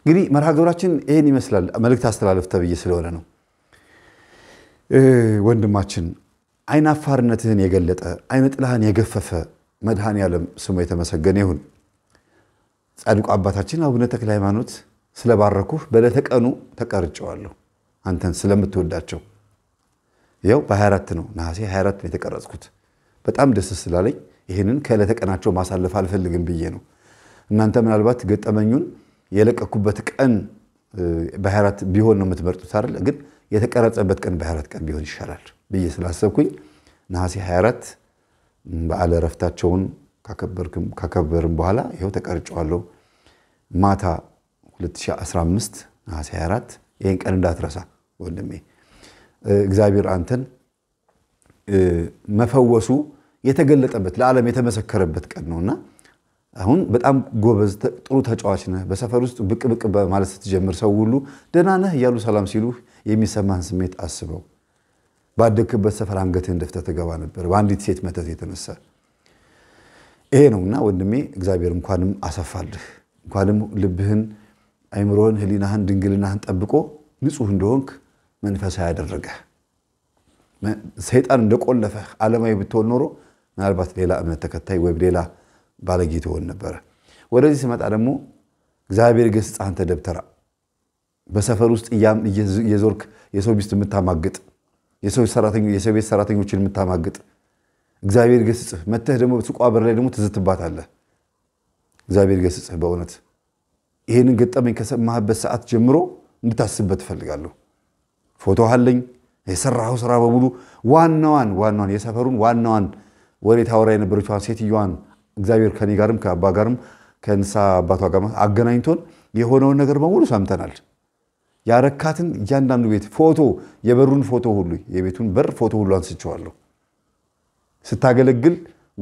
እንግዲህ መርሃ ግብራችን ይህን ይመስላል። መልእክት አስተላለፍ ተብዬ ስለሆነ ነው። ወንድማችን አይናፋርነትህን የገለጠ ጥላህን የገፈፈ መድሃን ያለም ስሙ የተመሰገነ ይሁን። ጻድቁ አባታችን አቡነ ተክለ ሃይማኖት ስለባረኩህ በዕለተ ቀኑ ተቀርጨዋለሁ። አንተን ስለምትወዳቸው ያው በ24 ነው ነሐሴ 24 ነው የተቀረጽኩት። በጣም ደስ ስላለኝ ይህንን ከዕለተ ቀናቸው ማሳለፍ አልፈልግም ብዬ ነው። እናንተ ምናልባት ገጠመኙን የለቀኩበት ቀን ባህራት ቢሆን ነው የምትመርጡት አይደል? ግን የተቀረጸበት ቀን ባህራት ቀን ቢሆን ይሻላል ብዬ ስላሰብኩኝ ነሐሴ 24 በዓለ እረፍታቸውን ካከበርም በኋላ ይኸው ተቀርጨዋለሁ። ማታ 2015 ነሐሴ 24 ይህን ቀን እንዳትረሳ ወንድሜ። እግዚአብሔር አንተን መፈወሱ የተገለጠበት ለዓለም የተመሰከረበት ቀን ነውና አሁን በጣም ጎበዝ ጥሩ ተጫዋች ነህ፣ በሰፈር ውስጥ ብቅ ብቅ በማለት ስትጀምር ሰው ሁሉ ደህና ነህ እያሉ ሰላም ሲሉ የሚሰማህን ስሜት አስበው። ባደግክበት ሰፈር አንገትህን ደፍተህ ትገባ ነበር በአንዲት ሴት መተት የተነሳ። ይሄ እና ወንድሜ እግዚአብሔር እንኳንም አሰፋልህ፣ እንኳንም ልብህን፣ አይምሮህን፣ ህሊናህን፣ ድንግልናህን ጠብቆ ንጹህ እንደሆንክ መንፈሳዊ ያደረገ ሰይጣን እንደቆለፈህ አለማዊ ብትሆን ኖሮ ምናልባት ሌላ እምነት ተከታይ ወይም ሌላ ባለጌት ትሆን ነበረ። ወደዚህ ስመጣ ደግሞ እግዚአብሔር አንተ ደብተራ በሰፈር ውስጥ የዞርክ የሰው ሚስት የምታማግጥ የሰው ቤት ሰራተኞችን የምታማግጥ እግዚአብሔር ገስጽህ። መተህ ደግሞ ሱቋ በር ላይ ደግሞ ትዝትባታለህ። እግዚአብሔር ገስጽህ። በእውነት ይህንን ገጠመኝ ከሰማህበት ሰዓት ጀምሮ እንድታስብበት ትፈልጋለሁ። ፎቶ አለኝ። የሰራኸው ስራ በሙሉ ዋናዋን ዋናዋን የሰፈሩን ዋናዋን ወሬ ታወራ የነበረችዋን ሴትዮዋን እግዚአብሔር ከኔ ጋርም ከአባ ጋርም ከንሳ አባቷ ጋር አገናኝቶን የሆነውን ነገር በሙሉ ሰምተናል። ያረካትን እያንዳንዱ ቤት ፎቶ የበሩን ፎቶ ሁሉ የቤቱን በር ፎቶ ሁሉ አንስቼዋለሁ። ስታገለግል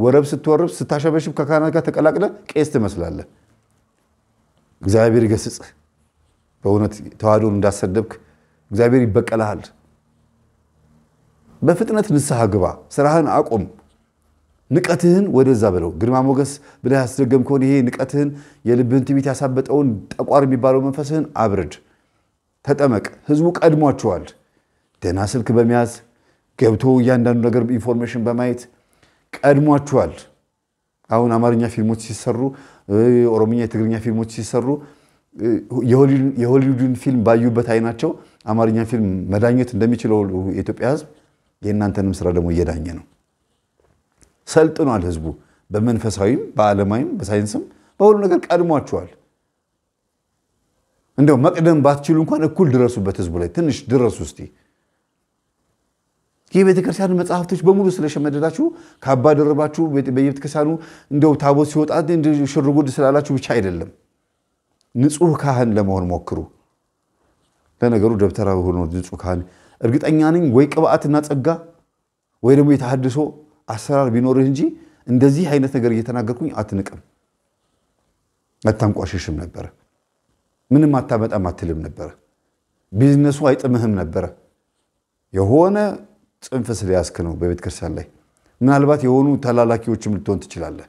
ወረብ ስትወረብ ስታሸበሽብ ከካህናት ጋር ተቀላቅለ ቄስ ትመስላለህ። እግዚአብሔር ይገስጽ። በእውነት ተዋህዶን እንዳሰደብክ እግዚአብሔር ይበቀልሃል። በፍጥነት ንስሐ ግባ። ስራህን አቁም። ንቀትህን ወደዛ በለው። ግርማ ሞገስ ብለህ ያስደገም ከሆን ይሄ ንቀትህን፣ የልብህን ትቢት ያሳበጠውን ጠቋር የሚባለው መንፈስህን አብርድ፣ ተጠመቅ። ህዝቡ ቀድሟቸዋል። ደህና ስልክ በመያዝ ገብቶ እያንዳንዱ ነገር ኢንፎርሜሽን በማየት ቀድሟቸዋል። አሁን አማርኛ ፊልሞች ሲሰሩ፣ ኦሮምኛ የትግርኛ ፊልሞች ሲሰሩ የሆሊውድን ፊልም ባዩበት አይናቸው አማርኛ ፊልም መዳኘት እንደሚችለው የኢትዮጵያ ህዝብ የእናንተንም ስራ ደግሞ እየዳኘ ነው። ሰልጥኗል ህዝቡ በመንፈሳዊም በዓለማዊም በሳይንስም በሁሉ ነገር ቀድሟቸዋል። እንደው መቅደም ባትችሉ እንኳን እኩል ድረሱበት ህዝቡ ላይ ትንሽ ድረሱ እስቲ። ይህ ቤተክርስቲያን መጽሐፍቶች በሙሉ ስለሸመደዳችሁ ካባ ደረባችሁ በየቤተክርስቲያኑ እንደው ታቦት ሲወጣ ሽርጉድ ስላላችሁ ብቻ አይደለም። ንጹህ ካህን ለመሆን ሞክሩ። ለነገሩ ደብተራ ሆኖ ንጹህ ካህን እርግጠኛ ነኝ ወይ ቅብአትና ጸጋ ወይ ደግሞ የተሃድሶ አሰራር ቢኖርህ እንጂ እንደዚህ አይነት ነገር እየተናገርኩኝ አትንቅም፣ ቋሽሽም ነበረ። ምንም አታመጣም አትልም ነበረ። ቢዝነሱ አይጥምህም ነበረ። የሆነ ጽንፍ ስለያዝክ ነው በቤተክርስቲያን ላይ ምናልባት የሆኑ ተላላኪዎችም ልትሆን ትችላለህ።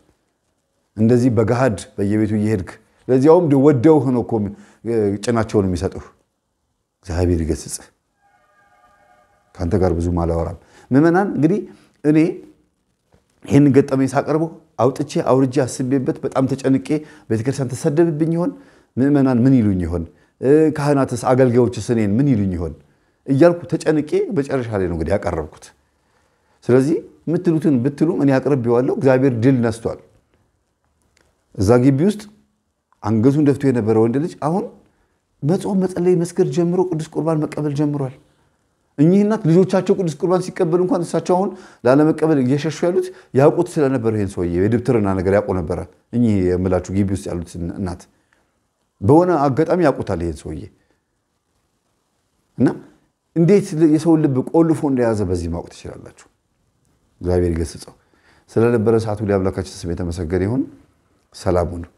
እንደዚህ በገሃድ በየቤቱ እየሄድክ ለዚያውም ወደውህ ነው እኮ ጭናቸውን የሚሰጡህ። እግዚአብሔር ይገስጽህ። ከአንተ ጋር ብዙም አላወራም። ምዕመናን እንግዲህ እኔ ይህን ገጠመኝ ሳቀርቦ አውጥቼ አውርጄ አስቤበት በጣም ተጨንቄ ቤተክርስቲያን ተሰደብብኝ ይሆን? ምእመናን ምን ይሉኝ ይሆን? ካህናትስ፣ አገልጋዮችስ እኔን ምን ይሉኝ ይሆን እያልኩ ተጨንቄ መጨረሻ ላይ ነው እንግዲህ ያቀረብኩት። ስለዚህ የምትሉትን ብትሉ እኔ አቅርቤዋለሁ። እግዚአብሔር ድል ነስቷል። እዛ ግቢ ውስጥ አንገቱን ደፍቶ የነበረ ወንድ ልጅ አሁን መጾም፣ መጸለይ፣ መስገድ ጀምሮ ቅዱስ ቁርባን መቀበል ጀምሯል። እኚህ እናት ልጆቻቸው ቅዱስ ቁርባን ሲቀበሉ እንኳን እሳቸው አሁን ላለመቀበል እየሸሹ ያሉት ያውቁት ስለነበረ ይሄን ሰውዬ የድብትርና ነገር ያውቁ ነበረ። እኚህ የምላችሁ ግቢ ውስጥ ያሉት እናት በሆነ አጋጣሚ ያውቁታል ይህን ሰውዬ እና እንዴት የሰውን ልብ ቆልፎ እንደያዘ በዚህ ማወቅ ትችላላችሁ። እግዚአብሔር ይገስጸው። ስለነበረ ሰዓቱ ላይ አምላካችን ስም የተመሰገነ ይሁን። ነው።